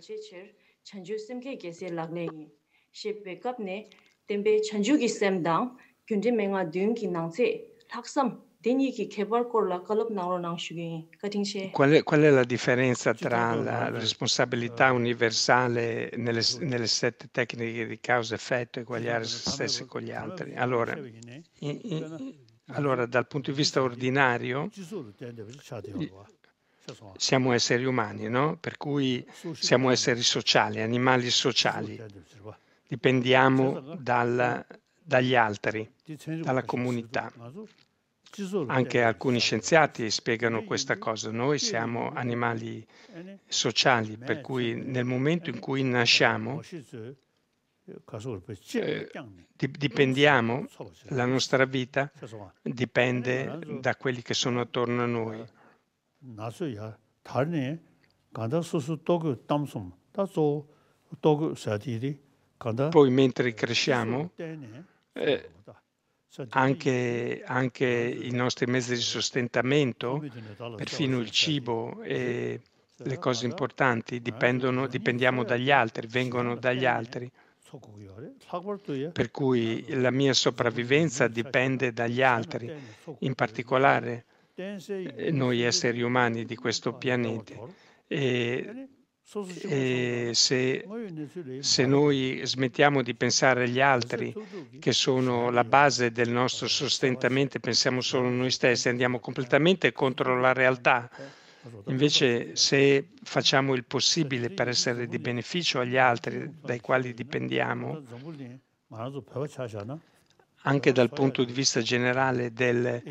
Speaker 5: tembe chanju gi sem dang gyun de menga dyung ki nang che laksam dengi ki kebar korla kalab nangro nang shugin kating
Speaker 1: Qual è, qual è la differenza tra la responsabilità universale nelle, nelle sette tecniche di causa-effetto e eguagliare se stesse con gli altri? Allora,
Speaker 2: in, in,
Speaker 1: allora, dal punto di vista ordinario, siamo esseri umani, no? Per cui siamo esseri sociali, animali sociali. Dipendiamo dal, dagli altri, dalla comunità. Anche alcuni scienziati spiegano questa cosa. Noi siamo animali eh, sociali, per cui nel momento in eh, cui eh, nasciamo, eh, dipendiamo, la nostra vita dipende da quelli che sono attorno
Speaker 2: a noi. Poi mentre cresciamo, eh,
Speaker 1: anche, anche i nostri mezzi di sostentamento, perfino il cibo e
Speaker 2: le cose importanti eh, dipendiamo dagli altri, vengono dagli altri. Eh. Eh. Per
Speaker 1: cui la mia sopravvivenza dipende dagli altri, in particolare noi esseri umani di questo pianeta. E e eh, se, se, noi smettiamo di pensare agli altri, che sono la base del nostro sostentamento, pensiamo eh, solo a noi stessi, andiamo completamente eh, contro la realtà. Invece, se facciamo il possibile per essere di beneficio agli altri dai quali dipendiamo, anche dal punto di vista generale del,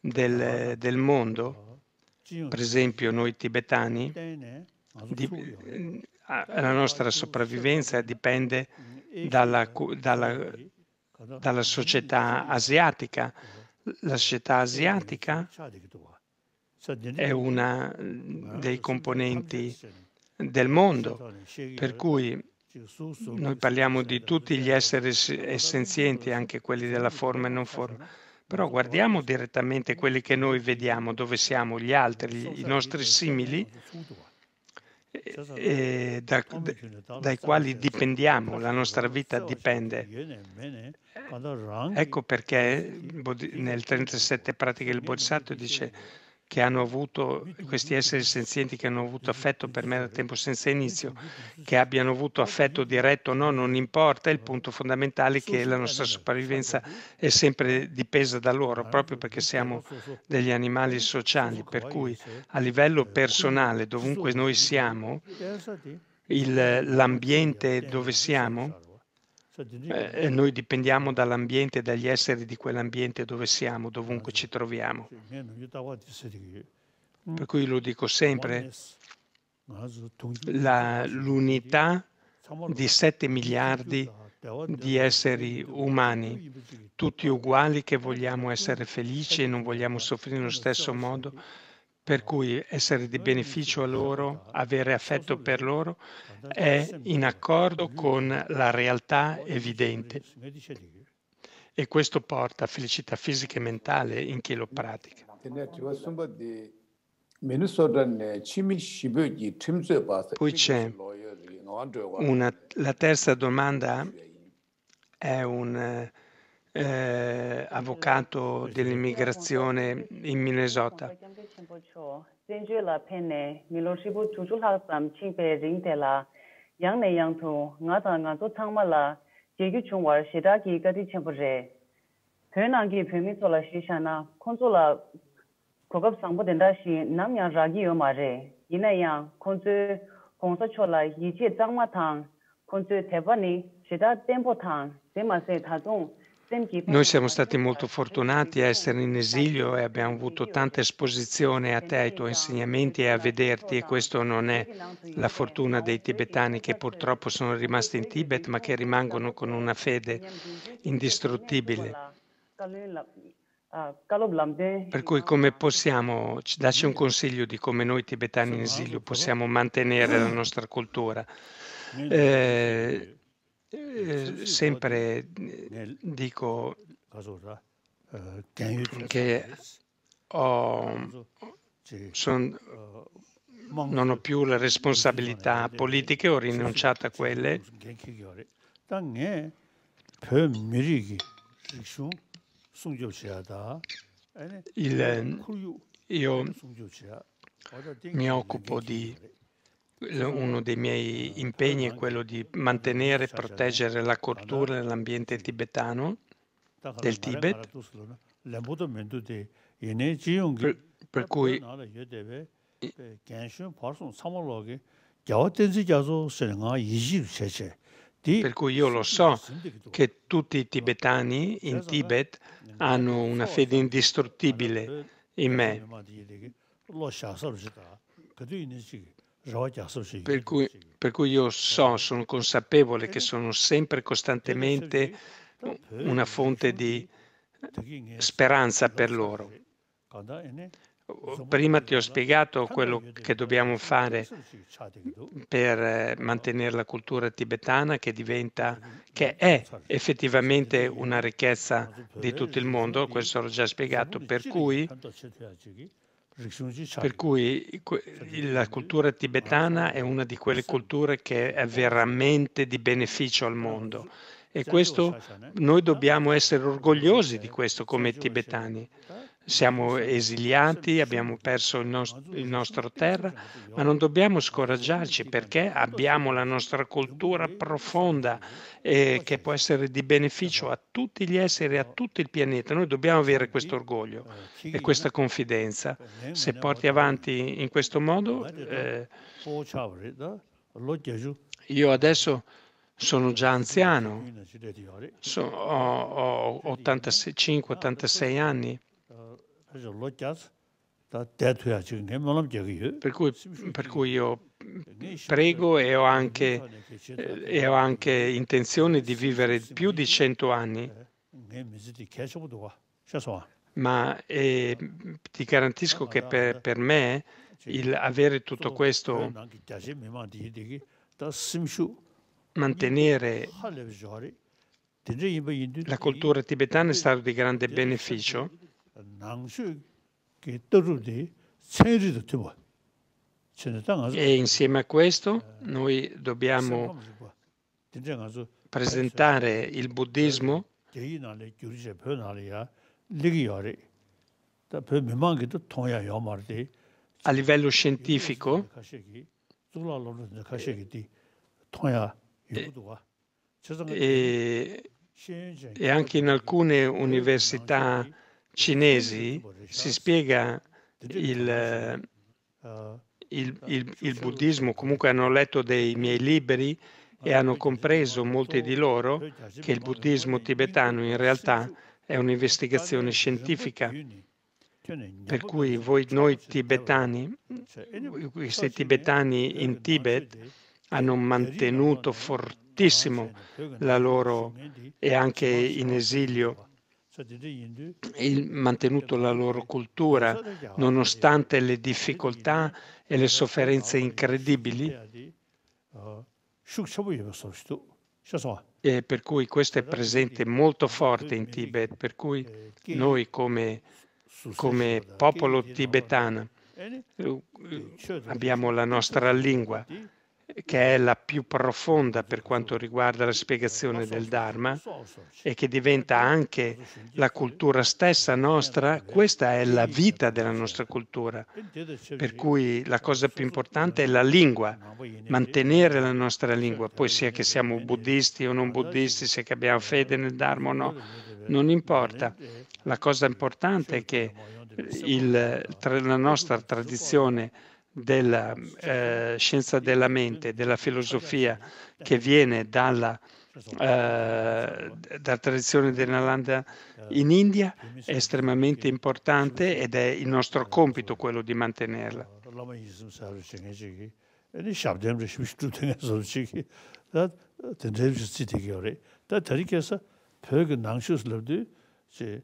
Speaker 1: del, del mondo, oh. per esempio noi tibetani,
Speaker 2: di, eh. mm,
Speaker 1: la nostra sopravvivenza dipende dalla, dalla, dalla società asiatica. La società asiatica è una dei componenti del mondo, per cui noi parliamo di tutti gli esseri essenzienti, anche quelli della forma e non forma, però guardiamo direttamente quelli che noi vediamo, dove siamo, gli altri, i nostri simili,
Speaker 2: cioè, eh,
Speaker 1: eh, da, dai quali dipendiamo, la nostra vita dipende. Eh, ecco perché nel 37 pratiche il Bodhisattva dice che hanno avuto, questi esseri senzienti che hanno avuto affetto per me da tempo senza inizio, che abbiano avuto affetto diretto o no, non importa, il punto fondamentale è che la nostra sopravvivenza è sempre dipesa da loro, proprio perché siamo degli animali sociali, per cui a livello personale, dovunque noi siamo, il, l'ambiente dove siamo,
Speaker 2: cioè, eh, eh, noi
Speaker 1: dipendiamo dall'ambiente dagli esseri di quell'ambiente dove siamo, dovunque eh, ci troviamo. Per mm. cui lo dico sempre, la, l'unità di 7 miliardi di esseri umani, tutti uguali che vogliamo essere felici e non vogliamo ecco, soffrire nello ecco, stesso ecco, modo per cui essere di beneficio a loro, avere affetto per loro, è in accordo con la realtà evidente. E questo porta a felicità fisica e mentale in chi lo pratica.
Speaker 4: Poi c'è una,
Speaker 1: la terza domanda, è un eh, avvocato dell'immigrazione in Minnesota.
Speaker 3: Sengela Penne, mi lo mi na la shi nam yo ma re. yang yi che ni se Noi
Speaker 1: siamo stati molto fortunati a essere in esilio e abbiamo avuto tanta esposizione a te, ai tuoi insegnamenti e a vederti e questo non è la fortuna dei tibetani che purtroppo sono rimasti in Tibet ma che rimangono con una fede indistruttibile.
Speaker 3: Eh,
Speaker 1: per cui come possiamo, darci un consiglio di come noi tibetani in esilio possiamo mantenere la nostra cultura. Eh, sempre dico che ho, son, non ho più le responsabilità politiche, ho rinunciato a quelle.
Speaker 2: Il, io mi
Speaker 1: occupo di
Speaker 2: uno
Speaker 1: dei miei impegni è quello di mantenere e proteggere la cultura e l'ambiente tibetano
Speaker 2: del Tibet, per, per cui per cui io lo so che tutti i tibetani
Speaker 1: in Tibet hanno una fede indistruttibile
Speaker 2: in me. Per
Speaker 1: cui, per cui io so, sono consapevole che sono sempre costantemente una fonte di speranza per loro. Prima ti ho spiegato quello che dobbiamo fare per mantenere la cultura tibetana che, diventa, che è effettivamente una ricchezza di tutto il mondo, questo l'ho già spiegato, per cui per cui la cultura tibetana è una di quelle culture che è veramente di beneficio al mondo
Speaker 2: e questo,
Speaker 1: noi dobbiamo eh? essere orgogliosi di questo come tibetani. Eh? siamo esiliati, abbiamo perso il, nos- il nostro terra, ma non eh, dobbiamo scoraggiarci perché abbiamo la nostra cultura profonda eh, che può essere di beneficio a tutti gli esseri, a tutto il pianeta. Noi dobbiamo avere questo orgoglio eh, e questa confidenza. Se porti avanti in questo modo, eh, oh, io adesso sono già anziano,
Speaker 2: so, ho,
Speaker 1: ho 85-86 anni.
Speaker 2: Per
Speaker 1: cui, per cui io prego e ho anche, e ho anche intenzione di vivere più di cento anni ma ti garantisco che per, per, me il avere tutto questo, mantenere la cultura tibetana è stato di grande beneficio e insieme a questo noi dobbiamo presentare il buddismo
Speaker 2: a livello scientifico e, e anche in
Speaker 1: alcune università cinesi si spiega il, il, il, il buddismo, comunque hanno letto dei miei libri e hanno compreso molti di loro che il buddismo tibetano in realtà è un'investigazione scientifica. Per cui voi, noi tibetani, questi tibetani in Tibet hanno mantenuto fortissimo la loro, e anche in esilio, e mantenuto la loro cultura nonostante le difficoltà e le sofferenze incredibili. E per cui questo è presente molto forte in Tibet, per cui noi come, come popolo tibetano eh,
Speaker 2: abbiamo la nostra lingua,
Speaker 1: che è la più profonda per quanto riguarda la spiegazione del Dharma e che diventa anche la cultura stessa nostra, questa è la vita della nostra cultura. Per cui la cosa più importante è la lingua, mantenere la nostra lingua, poi sia che siamo buddisti o non buddisti, sia che abbiamo fede nel Dharma o no, non importa. La cosa importante è che il, la nostra tradizione della eh, scienza della mente, della filosofia che viene dalla, eh, dalla tradizione del eh, in India è estremamente importante ed è il nostro compito quello di mantenerla.
Speaker 2: 다 다리께서 벽 낭쇼스 럽디 제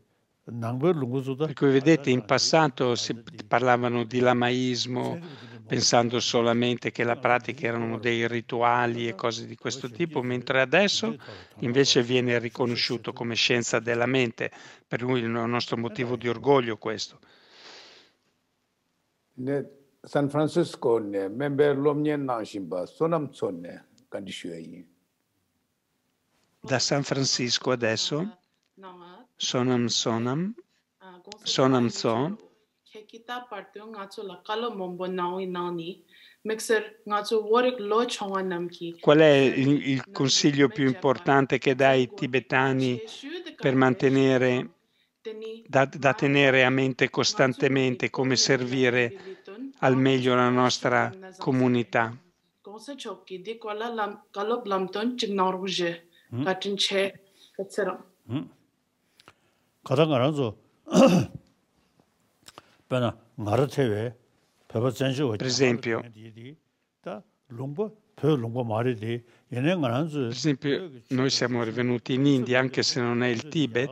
Speaker 2: per cui vedete
Speaker 1: in passato si parlavano di lamaismo pensando solamente che la pratica erano dei rituali e cose di questo tipo, mentre adesso invece viene riconosciuto come scienza della mente, per lui è il nostro motivo eh, di eh. orgoglio questo.
Speaker 4: San Francisco ne member lomnyen sonam sonne
Speaker 1: Da San Francisco adesso Sonam Sonam, Sonam Tso.
Speaker 3: Kekita partyo ngacho lakalo mombo naoi naoni.
Speaker 1: Qual è il, il consiglio più importante che dai ai tibetani per mantenere, da, da tenere a mente costantemente come servire al meglio la nostra comunità?
Speaker 3: Mm.
Speaker 2: Mm. 가장 알아서 bana ngara tewe pepa zanshi wa per esempio per
Speaker 1: esempio noi siamo rivenuti in India anche se non è il Tibet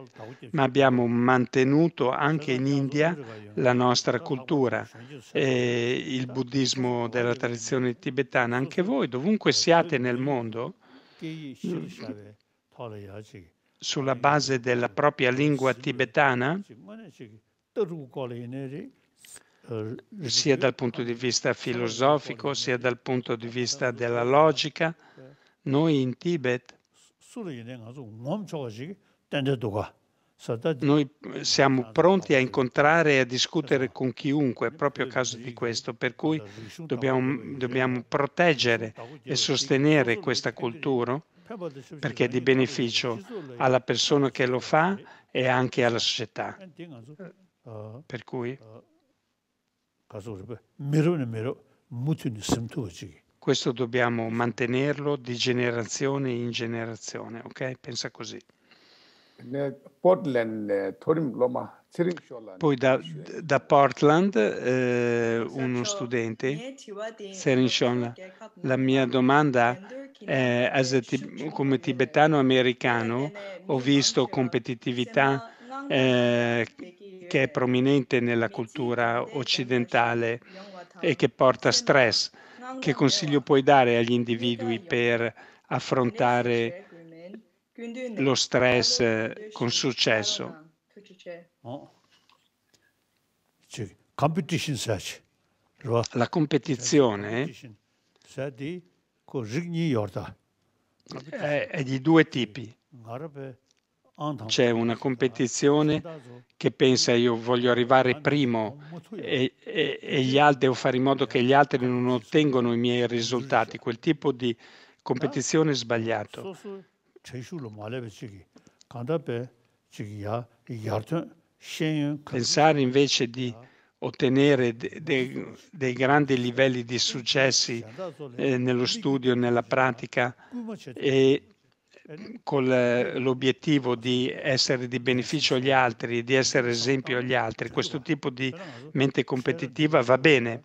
Speaker 1: ma abbiamo mantenuto anche in India la nostra cultura e il buddismo della tradizione tibetana anche voi dovunque siate nel mondo sulla base della propria lingua tibetana, sia dal punto di vista filosofico, sia dal punto di vista della logica, noi in Tibet noi siamo pronti a incontrare e a discutere con chiunque proprio a causa di questo, per cui dobbiamo, dobbiamo proteggere e sostenere questa cultura, perché è di beneficio alla persona che lo fa e anche alla società. Per cui questo dobbiamo mantenerlo di generazione in generazione, ok? Pensa così. Poi da, da Portland eh, uno studente, Serin la mia domanda eh, as, come tibetano americano ho visto competitività eh, che è prominente nella cultura occidentale e che porta stress. Che consiglio puoi dare agli individui per affrontare lo stress eh, con
Speaker 2: successo? La competizione 그 rigni yorda. È, è di due tipi.
Speaker 1: C'è una competizione che pensa io voglio arrivare primo e, e, e gli altri, devo fare in modo che gli altri non ottengano i miei risultati. Quel tipo di competizione è sbagliato. Pensare invece di ottenere de, de, dei grandi livelli di successi eh, nello studio, nella pratica e con eh, l'obiettivo di essere di beneficio agli altri, di essere esempio agli altri. Questo tipo di mente competitiva va bene.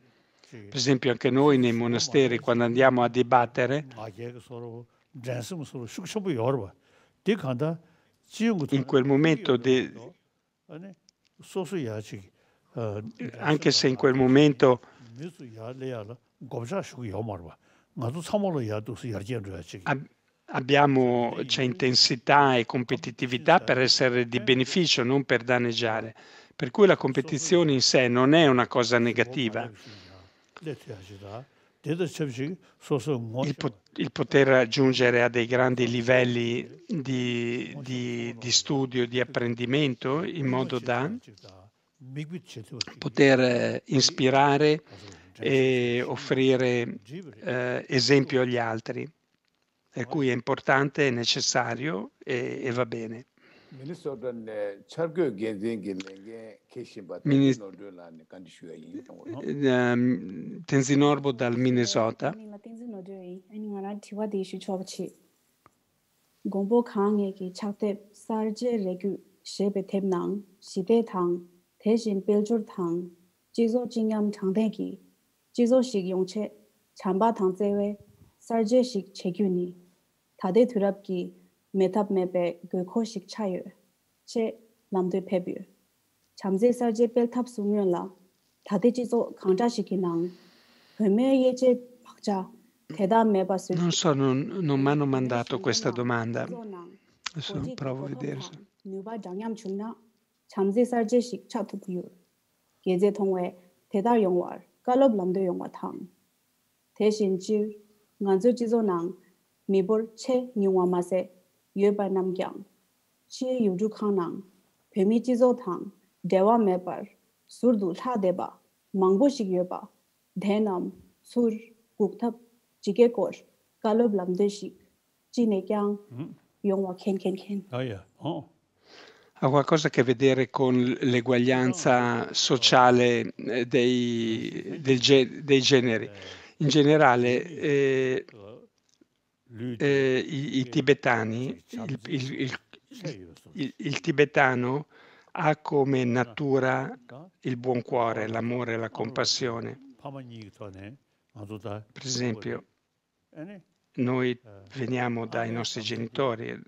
Speaker 1: Per esempio anche noi nei monasteri quando andiamo a dibattere
Speaker 2: in quel momento di eh, anche se in quel
Speaker 1: momento abbiamo, c'è cioè, intensità e competitività per essere di beneficio, non per danneggiare. Per cui la competizione in sé non è una cosa negativa.
Speaker 2: Il, po- il, poter
Speaker 1: raggiungere a dei grandi livelli
Speaker 2: di,
Speaker 1: di, di studio, di apprendimento, in modo da poter eh, ispirare e offrire eh, esempio agli altri, per cui è importante, è necessario e, e va bene.
Speaker 4: Minis- uh, dal
Speaker 1: Minnesota.
Speaker 5: gombo khang ye ki chakte sarje regu shebe temnang shide thang 대신 벨줄 당 지조 진염 장대기 지조식 용체 잠바 당 제외 살제식 체균이 다대 드랍기 그 코식 제 남대 벨탑 수면라 다대 지조 박자 대답 매 봤을 non
Speaker 1: so non non questa domanda provo a vedere
Speaker 5: chamze sarje shik cha thuk yu. Geze thongwe thedar yongwar, kalob lamdo yongwa thang. Te shin chi, nganzu jizo nang, mibur che nyungwa ma se, nam kyang. Chi yudu khang nang, pimi jizo thang, dewa me sur du mangbo shik sur, jike kor, lamdo shik, kyang, hmm. ken ken ken. Oh yeah, oh.
Speaker 1: ha qualcosa a che vedere con l'eguaglianza sociale dei, del, dei generi. Eh, In generale, eh, eh, i, i, tibetani, il, il, il, il, tibetano ha come natura il buon cuore, l'amore la compassione.
Speaker 2: Per esempio, eh, noi eh. veniamo ah, dai nostri genitori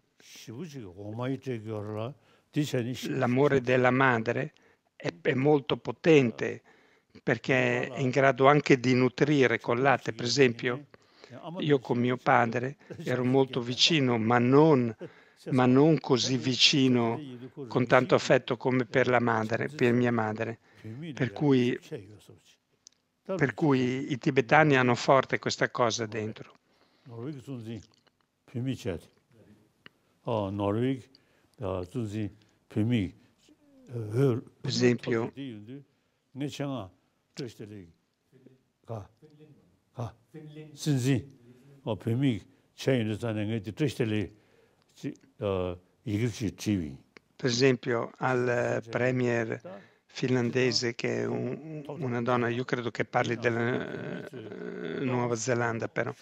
Speaker 1: l'amore della madre è, è molto potente perché è in grado anche di nutrire con latte, per esempio. Io con mio padre ero molto vicino, ma non, ma non, così vicino, con tanto affetto come per la madre, per mia madre. Per cui, per cui i tibetani hanno forte questa cosa dentro.
Speaker 2: Norvegia eh, eh, per esempio, per
Speaker 1: esempio al eh, premier finlandese che è un, una donna, io credo che parli della Nuova Zelanda però,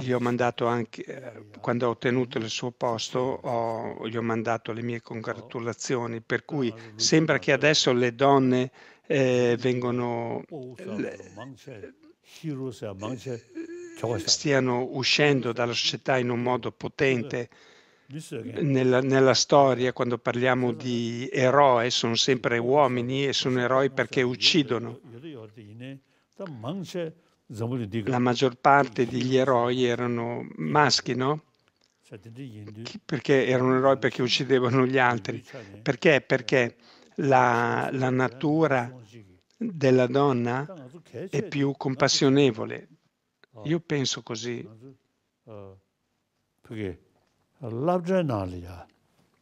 Speaker 1: gli ho mandato anche, quando ho ottenuto il suo posto, ho, gli ho mandato le mie congratulazioni, per cui sembra che adesso le donne eh, vengono... Le, stiano uscendo dalla società in un modo potente. Nella, nella, storia, quando parliamo di eroe, sono sempre uomini e sono eroi perché uccidono la maggior parte degli eroi erano maschi, no? Perché erano eroi perché uccidevano gli altri. Perché? Perché la, la natura della donna è più compassionevole.
Speaker 2: Io penso così.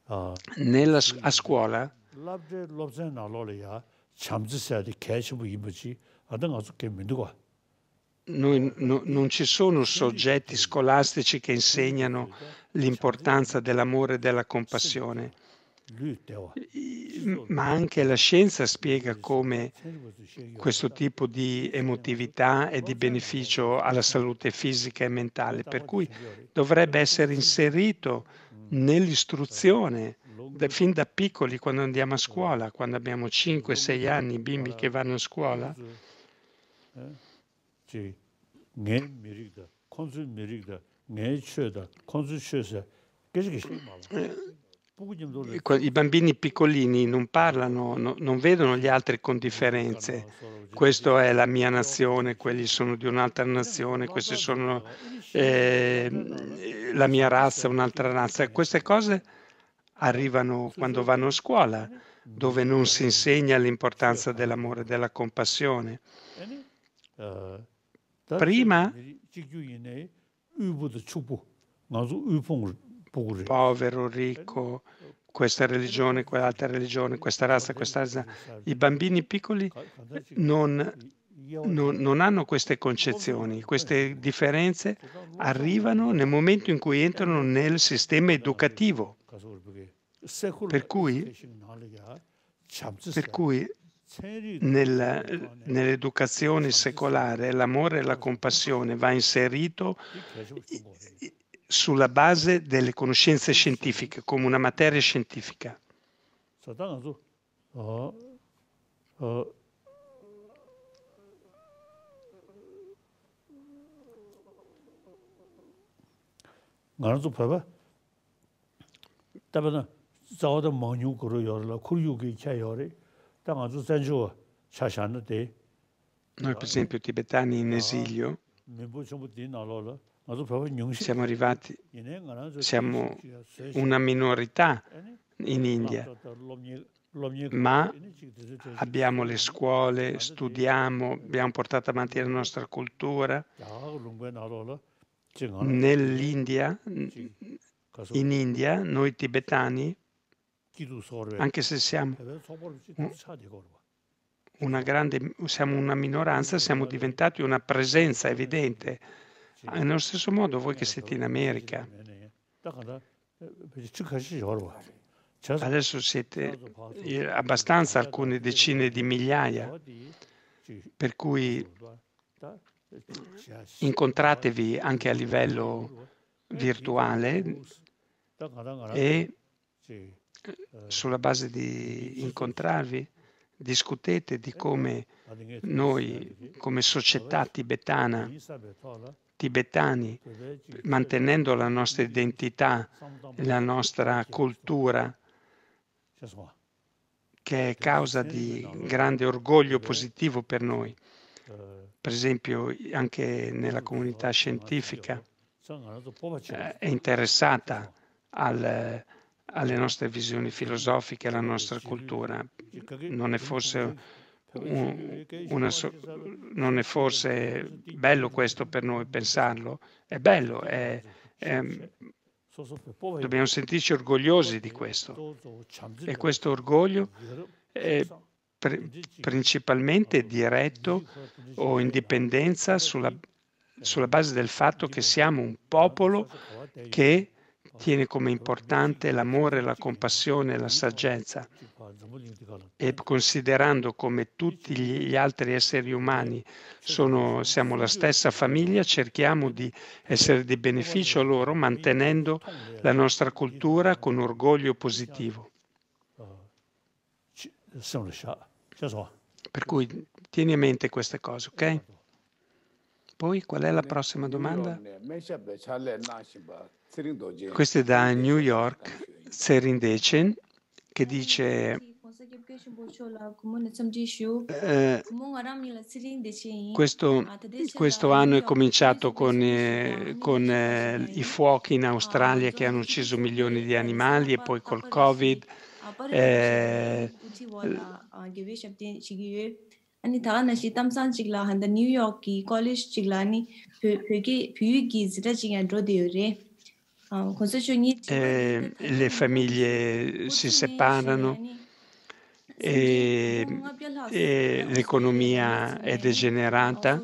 Speaker 2: Ah. Nella, a scuola noi, no, non ci sono soggetti
Speaker 1: scolastici che insegnano l'importanza dell'amore e della compassione, ma anche la scienza spiega come questo tipo di emotività è di beneficio alla salute fisica e mentale, per cui dovrebbe essere inserito nell'istruzione da, fin da piccoli quando andiamo a scuola, quando abbiamo 5-6 anni, i bimbi che vanno a scuola
Speaker 2: ngay mirik da, konsul mirik da, ngay chö da, consul chö se, che
Speaker 1: I bambini piccolini non parlano, no, non vedono gli altri con differenze. Questa è la mia nazione, quelli sono di un'altra nazione, questi sono eh, la mia razza, un'altra razza. Queste cose arrivano quando vanno a scuola, dove non si insegna l'importanza eh. dell'amore e della compassione. Eh, Prima, povero, ricco, questa religione, quell'altra religione, questa razza, questa razza, i bambini piccoli non non, non, hanno queste concezioni, queste differenze arrivano nel momento in cui entrano nel sistema educativo.
Speaker 2: Per cui,
Speaker 1: per cui
Speaker 2: nella,
Speaker 1: nell'educazione secolare l'amore e la compassione va inserito sulla base delle conoscenze scientifiche, come una materia
Speaker 2: scientifica. 나도 noi
Speaker 1: per esempio tibetani in esilio siamo arrivati, cioè, siamo una minorità in India,
Speaker 2: ma abbiamo le
Speaker 1: scuole, studiamo, abbiamo portato avanti la nostra cultura.
Speaker 2: Nell'India, in
Speaker 1: India, noi tibetani
Speaker 2: anche se siamo
Speaker 1: una, grande, siamo una minoranza, siamo diventati una presenza evidente. Nello stesso modo voi che siete in America, adesso siete abbastanza alcune decine di migliaia,
Speaker 2: per cui incontratevi anche a livello virtuale e eh, sulla
Speaker 1: base di incontrarvi, discutete di eh, come
Speaker 2: noi, come società tibetana,
Speaker 1: tibetani, mantenendo la nostra identità, la nostra cultura, che è causa di grande orgoglio positivo per noi, eh, per esempio anche nella comunità scientifica, è interessata al, alle nostre visioni filosofiche, alla nostra cultura. Non è forse, un, una, non è forse bello questo per noi pensarlo? È bello, è, è, dobbiamo sentirci orgogliosi di questo. E questo orgoglio è principalmente diretto o in dipendenza sulla, sulla base del fatto che siamo un popolo che tiene come importante l'amore, la compassione, e la saggezza e considerando come tutti gli altri esseri umani sono, siamo la stessa famiglia, cerchiamo di essere di beneficio loro mantenendo la nostra cultura con orgoglio positivo. Per cui tieni a mente queste cose, ok? Poi qual è la prossima domanda? Questo è da New York, Dechen, che dice
Speaker 4: eh,
Speaker 5: questo, questo, anno è cominciato
Speaker 1: con, eh, con eh, i fuochi in Australia che hanno ucciso milioni di animali e poi col Covid.
Speaker 5: Eh, 아니 다 나시 담산 지글라 한다 뉴욕기 콜리지 지글라니 푸기 푸기 지라지가 로데요레 eh,
Speaker 1: le famiglie si separano e, e l'economia è degenerata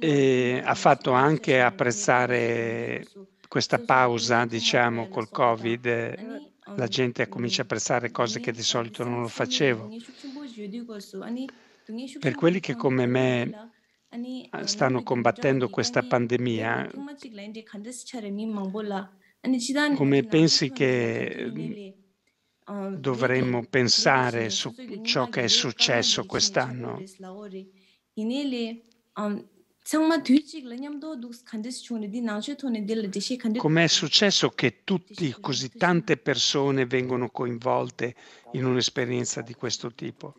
Speaker 1: e ha fatto anche apprezzare questa pausa diciamo col covid la gente comincia a apprezzare cose che di solito non lo facevo. Per quelli che come me ah, stanno combattendo questa pandemia, come pensi che
Speaker 5: mm, oh, dovremmo
Speaker 1: pensare su ciò che è successo quest'anno? Come è successo che tutti, così tante persone vengono coinvolte in un'esperienza di questo tipo?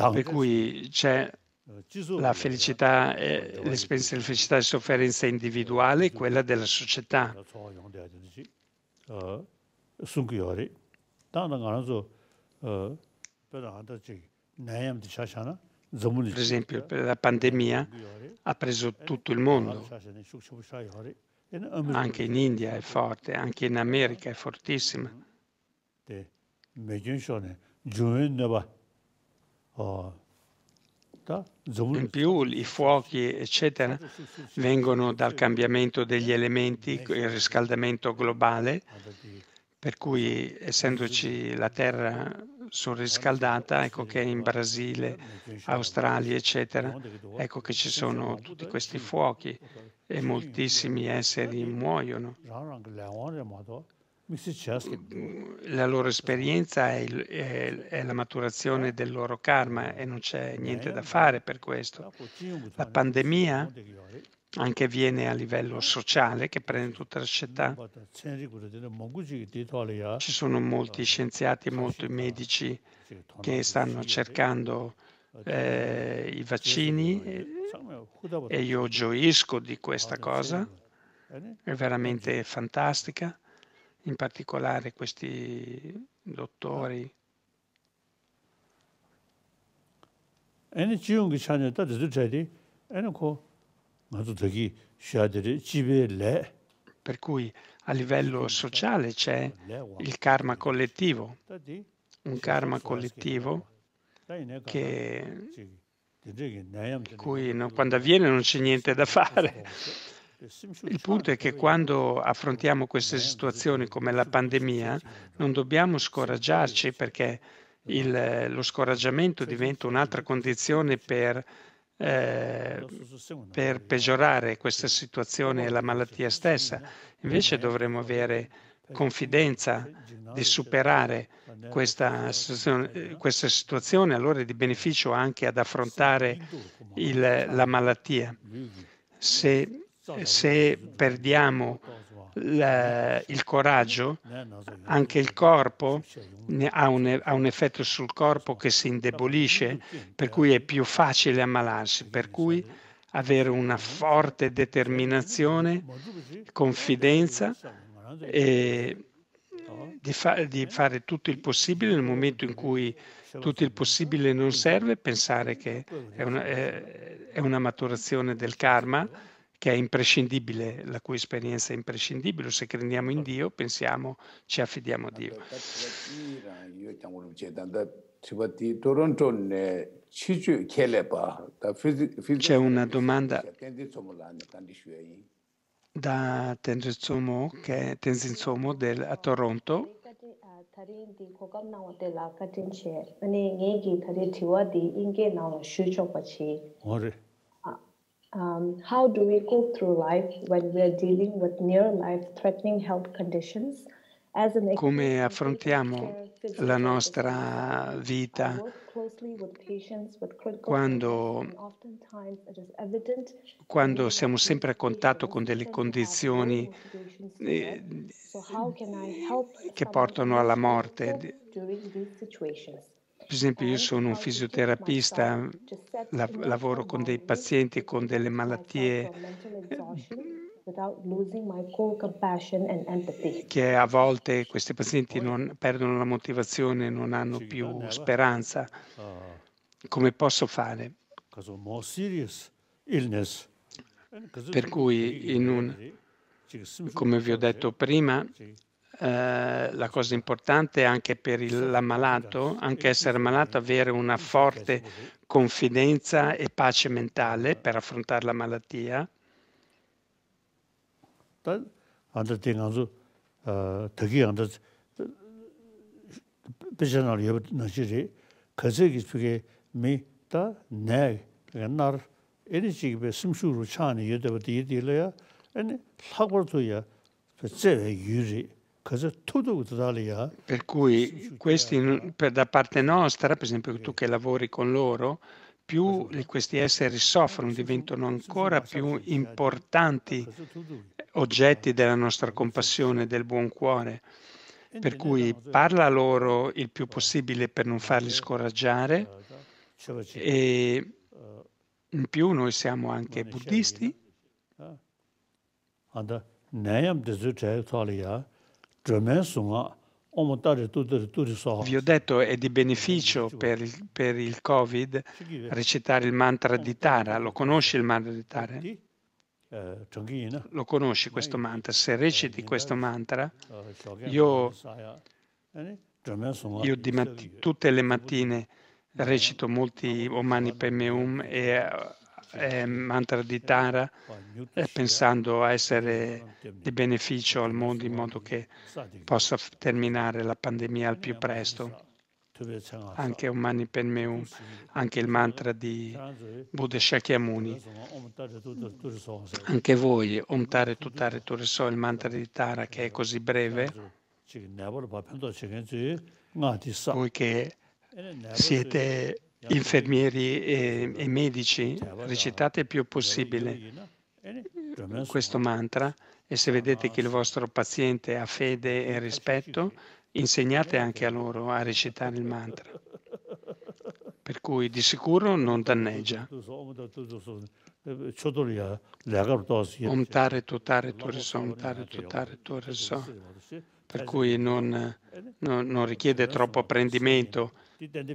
Speaker 2: Per cui c'è la felicità,
Speaker 1: eh, l'esperienza della felicità e sofferenza eh, individuale e quella della società.
Speaker 2: Eh, eh, per esempio, la pandemia ha preso tutto il mondo,
Speaker 1: anche in India è forte, anche in America è fortissima.
Speaker 2: 어, in
Speaker 1: più i fuochi, eccetera, vengono dal cambiamento degli elementi, il riscaldamento globale, per cui essendoci la Terra surriscaldata, ecco che in Brasile, Australia, eccetera, ecco che ci sono tutti questi fuochi e moltissimi esseri muoiono. La loro esperienza è, il, è, è, la maturazione del loro karma e non c'è niente da fare per questo. La pandemia anche viene a livello sociale che prende tutta la città. Eh? Ci sono molti scienziati, molti medici che stanno cercando eh, i vaccini e io gioisco di questa cosa, eh, è veramente fantastica in particolare questi dottori?
Speaker 2: per cui a
Speaker 1: livello sociale c'è il karma collettivo un karma collettivo che cui no, quando avviene non c'è niente da fare il punto è che quando affrontiamo queste situazioni come la pandemia non dobbiamo scoraggiarci perché il, lo scoraggiamento diventa un'altra condizione per, eh, per peggiorare questa situazione e la malattia stessa. Invece dovremmo avere confidenza di superare questa situazione, questa situazione, allora è di beneficio anche ad affrontare il, la malattia. Se se perdiamo la, il coraggio, anche il corpo ha un, ha un, effetto sul corpo che si indebolisce, per cui è più facile ammalarsi, per cui avere una forte determinazione, confidenza e di, fa, di eh? fare tutto il possibile nel momento in cui tutto il possibile non serve, pensare che è una, è, eh, è una maturazione del karma che è imprescindibile, la cui esperienza è imprescindibile, se crediamo in certo. Dio, pensiamo, ci affidiamo a Dio. C'è una domanda da Tenzin Somo, che è Tenzin del, a Toronto.
Speaker 2: Ore.
Speaker 5: Um, how do we go through life when we are dealing with near life threatening health conditions?
Speaker 1: Come affrontiamo la nostra vita
Speaker 5: quando,
Speaker 1: quando siamo sempre a contatto con delle condizioni
Speaker 5: eh, che portano alla
Speaker 1: morte? Per esempio io sono un fisioterapista,
Speaker 5: lav- lavoro
Speaker 1: con dei pazienti con delle malattie eh, che a volte questi pazienti non, perdono la motivazione, non hanno più speranza.
Speaker 2: Ah. Come posso fare? Per cui, un, come vi ho detto prima,
Speaker 1: eh, la cosa importante anche per l'ammalato, anche essere malato, avere una forte confidenza e pace mentale esatto. per affrontare la malattia.
Speaker 2: pechana liyo nashi ri, kaze ki tsuge mi ta nag, nar, eri chigibe simshuru chani yodabati yodilaya, eni lakwar tuya tsewe yu ri. Eh?
Speaker 1: Per cui questi, per da parte nostra, per esempio tu che lavori con loro, più questi esseri soffrono, diventano ancora più importanti oggetti eh, della nostra compassione, del buon cuore. Per cui parla loro il più eh, possibile per non farli certo, scoraggiare certo. e in più noi siamo anche
Speaker 2: buddhisti. buddisti. Vi ho detto è di beneficio
Speaker 1: per il, per il Covid recitare il mantra di Tara. Lo conosci il mantra di Tara? Eh, Lo conosci questo mantra? Se reciti eh, questo eh, mantra, io, io matti, tutte le mattine recito molti Omani Pemeum e eh, mantra di Tara, eh, pensando a essere di beneficio al mondo in modo che possa terminare la pandemia al più presto. Anche un mani penmeum, anche il mantra di Buddha Shakyamuni. Anche voi, Om Tare Tutare Tureso, il mantra di Tara che è così
Speaker 2: breve,
Speaker 1: voi che siete infermieri e, e medici, recitate il più possibile questo mantra e se vedete che il vostro paziente ha fede e rispetto, insegnate anche a loro a recitare il mantra, per cui di sicuro non danneggia. Om tare tu tare tu resom, tu tare per cui non, non, non richiede troppo apprendimento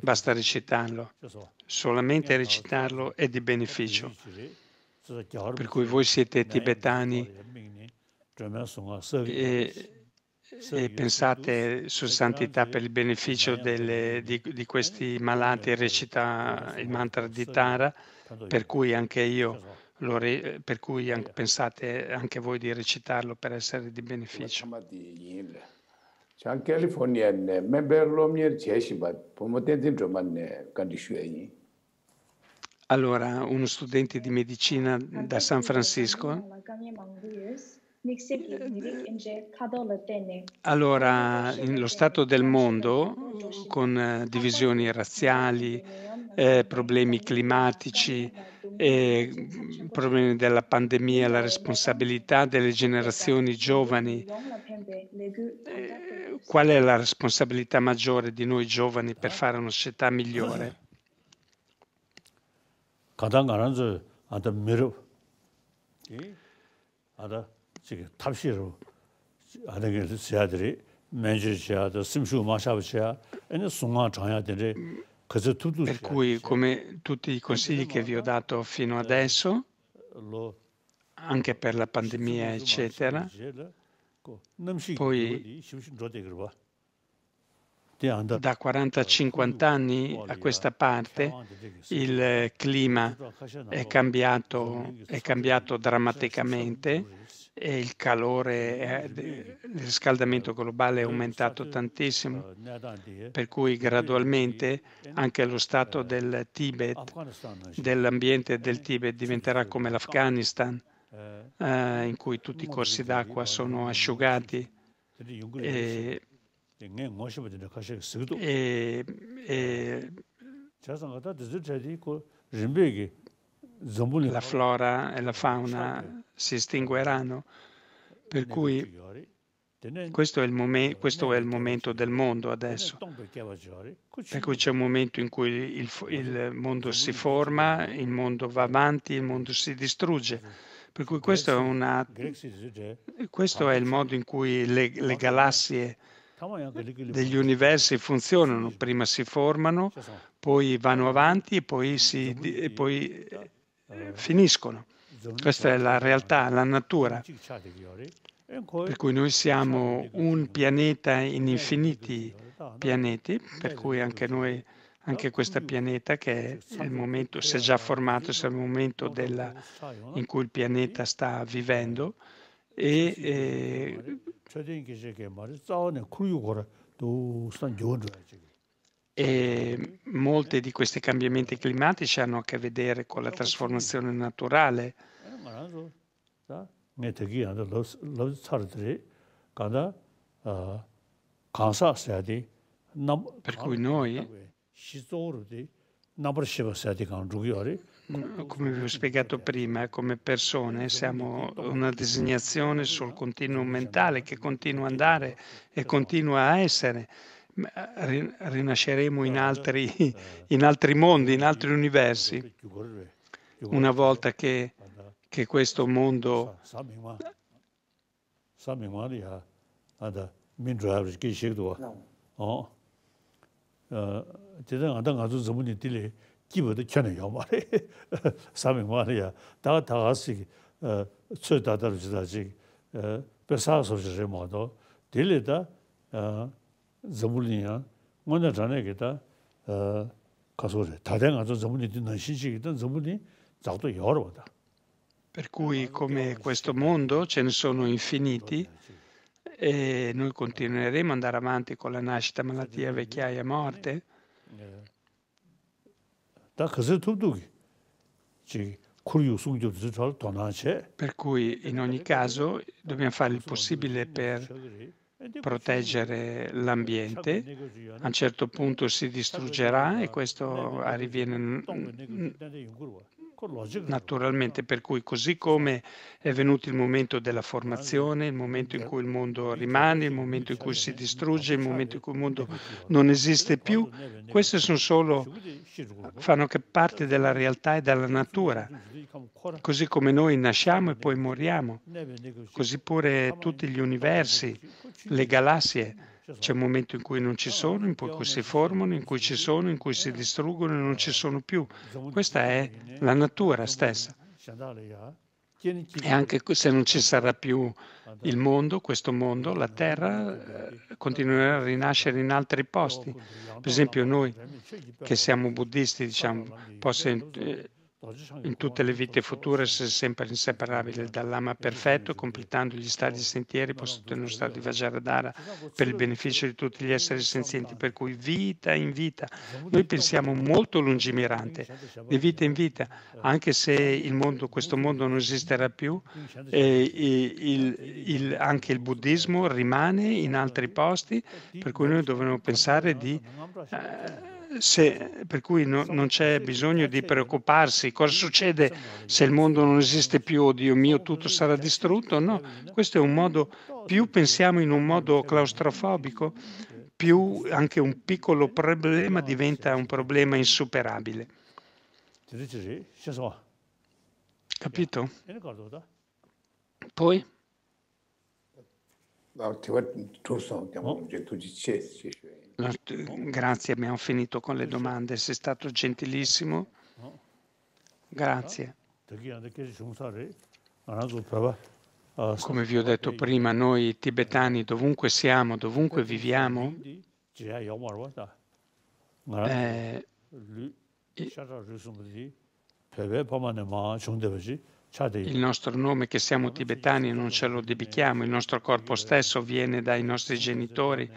Speaker 1: Basta recitarlo. Solamente recitarlo è di beneficio.
Speaker 2: Per cui voi siete tibetani
Speaker 1: cioè, e, e pensate su santità per il beneficio delle, di, di, questi malati, recita il mantra di Tara, per cui anche io, re, per cui anche, pensate anche voi di recitarlo per essere di beneficio.
Speaker 4: Chaan California ne, member lomnier cheshiba, pomotentin choman ne, kandishueyi.
Speaker 1: Allora, uno studente di medicina
Speaker 5: da San
Speaker 1: Francisco. Allora, lo stato del mondo, con divisioni razziali, eh, problemi climatici, e mm, problemi della pandemia, la responsabilità delle generazioni giovani. Eh, qual è la responsabilità maggiore di noi giovani per fare una società
Speaker 2: migliore? 가장 안한지 아다 미르 이 아다 지금 탑시로 아다게 시아들이 매주 시아도 심슈 마샤브시아 에는 송아 장야들이 per cui,
Speaker 1: come tutti i consigli che vi ho dato fino adesso, anche per la pandemia, eccetera, poi da 40-50 anni a questa parte il clima è cambiato, è cambiato drammaticamente e il calore, eh, il riscaldamento globale è aumentato tantissimo, per cui gradualmente anche lo stato del
Speaker 2: Tibet,
Speaker 1: dell'ambiente del Tibet diventerà come l'Afghanistan, eh, in cui tutti i corsi d'acqua sono asciugati.
Speaker 2: E, e, e la flora
Speaker 1: e la fauna si estingueranno. Per cui questo è, momen- questo è, il momento del mondo adesso.
Speaker 2: Per
Speaker 1: cui c'è un momento in cui il, il, mondo si forma, il mondo va avanti, il mondo si distrugge. Per cui questo è, una, questo è il modo in cui le, le galassie
Speaker 2: degli
Speaker 1: universi funzionano. Prima si formano, poi vanno avanti e poi, si, e poi finiscono. Questa è la realtà, la natura,
Speaker 2: per cui
Speaker 1: noi siamo un pianeta in infiniti pianeti, per cui anche noi, anche questa pianeta che è il momento, si è già formato, è il momento della, in
Speaker 2: cui il pianeta sta vivendo e, e e
Speaker 1: molti di questi cambiamenti climatici hanno a che vedere con la trasformazione naturale
Speaker 2: nga rā rō, tā ngē tēki yānda lōb tsār tiri kānda kānsā sāyādi Per cui noi
Speaker 1: come vi ho spiegato prima, come persone siamo una designazione sul continuum mentale che continua ad andare e continua a essere. Eh, rinasceremo in altri, eh. in altri mondi, in altri universi, una volta che
Speaker 2: che questo mondo sa mi ma di ha da min drive che ga zu zu ni di ki bo de chane yo ma le sa mi ma di ha da da ga si eh zu da da zu da ji eh per sa so je mo do di le da eh zu bu ni ha mo da da per cui come questo mondo ce ne sono infiniti e
Speaker 1: noi continueremo ad andare avanti con la nascita, malattia, vecchiaia, e morte. Eh. Per cui in ogni caso dobbiamo fare il possibile per proteggere l'ambiente, a un certo punto si distruggerà e questo avviene Naturalmente, per cui così come è venuto il momento della formazione, il momento in cui il mondo rimane, il momento in cui si distrugge, il momento in cui il mondo non esiste più, queste sono solo, fanno che parte della realtà e della natura, così come noi nasciamo e poi moriamo, così pure tutti gli universi, le galassie c'è un momento in cui non ci sono, in cui si formano, in cui ci sono, in cui si distruggono e non ci sono più. Questa è la natura stessa.
Speaker 2: Ah. E anche
Speaker 1: se non ci sarà più il mondo, questo mondo, la terra eh, continuerà a rinascere in altri posti. Oh, per esempio noi eh, che siamo buddisti, diciamo, posso, eh, in tutte le vite future sei sempre inseparabile dall'ama perfetto, completando gli stadi e sentieri possono uno stato di Vajradhara per il beneficio di tutti gli esseri senzienti, per cui vita in vita. Noi pensiamo molto lungimirante, di vita in vita, eh. anche se mondo, questo mondo non esisterà più, eh, il, il, anche il buddismo rimane in altri posti, per cui noi dobbiamo pensare di... Eh, se, per cui no, non c'è bisogno di preoccuparsi. Cosa succede se il mondo non esiste più? Oh Dio mio, tutto sarà distrutto? No, questo è un modo, più pensiamo in un modo claustrofobico, più anche un piccolo problema ah, diventa un problema insuperabile. Capito? Poi? No, Grazie, abbiamo finito con le domande. Sei stato gentilissimo.
Speaker 2: Grazie.
Speaker 1: Ah, Come vi ho detto prima, noi tibetani, dovunque
Speaker 2: siamo, dovunque viviamo, eh,
Speaker 1: il nostro nome che siamo tibetani non ce lo dedichiamo, il nostro corpo stesso viene dai nostri genitori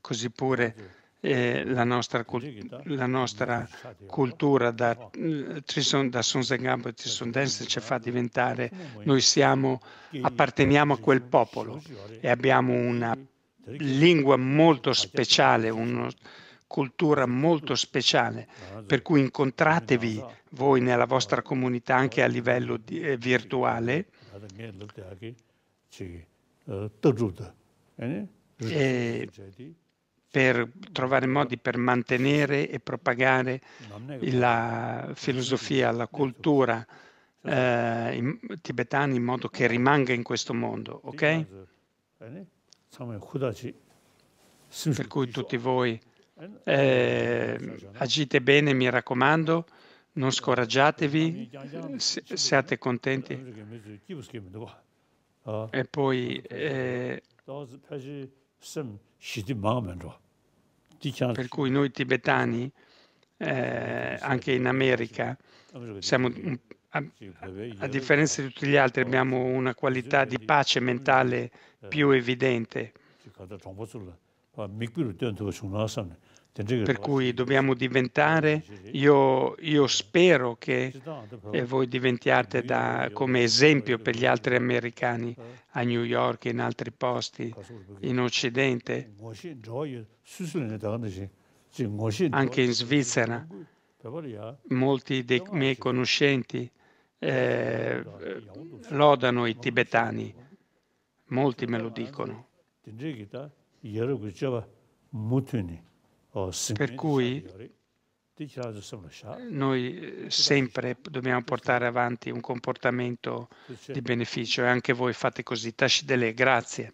Speaker 1: così pure eh, la, nostra cult- la, nostra cultura da, da Sonzengabo e Trisondense ci fa diventare, noi siamo, apparteniamo a quel popolo e abbiamo una lingua molto speciale, uno, cultura molto speciale, per cui incontratevi voi nella vostra comunità anche a livello di, eh, virtuale. Eh,
Speaker 2: e
Speaker 1: per trovare modi per mantenere e propagare la filosofia, la cultura eh, tibetana in modo che rimanga in questo mondo, ok? Per cui tutti voi eh, agite bene, mi raccomando, non scoraggiatevi, siate contenti. E poi... Eh, per cui noi tibetani, eh, anche in America,
Speaker 2: siamo, a, a differenza
Speaker 1: di tutti gli altri, oh. abbiamo una qualità di pace mentale eh. più evidente per cui dobbiamo diventare, io, io spero che eh, voi diventiate da, come esempio per gli altri americani a New York, in altri posti, in Occidente,
Speaker 2: anche in Svizzera.
Speaker 1: Molti dei miei conoscenti eh, lodano i tibetani, molti me lo dicono.
Speaker 2: Per cui
Speaker 1: noi eh, sempre dobbiamo portare avanti un comportamento di beneficio e anche voi fate così. Tashidele, grazie.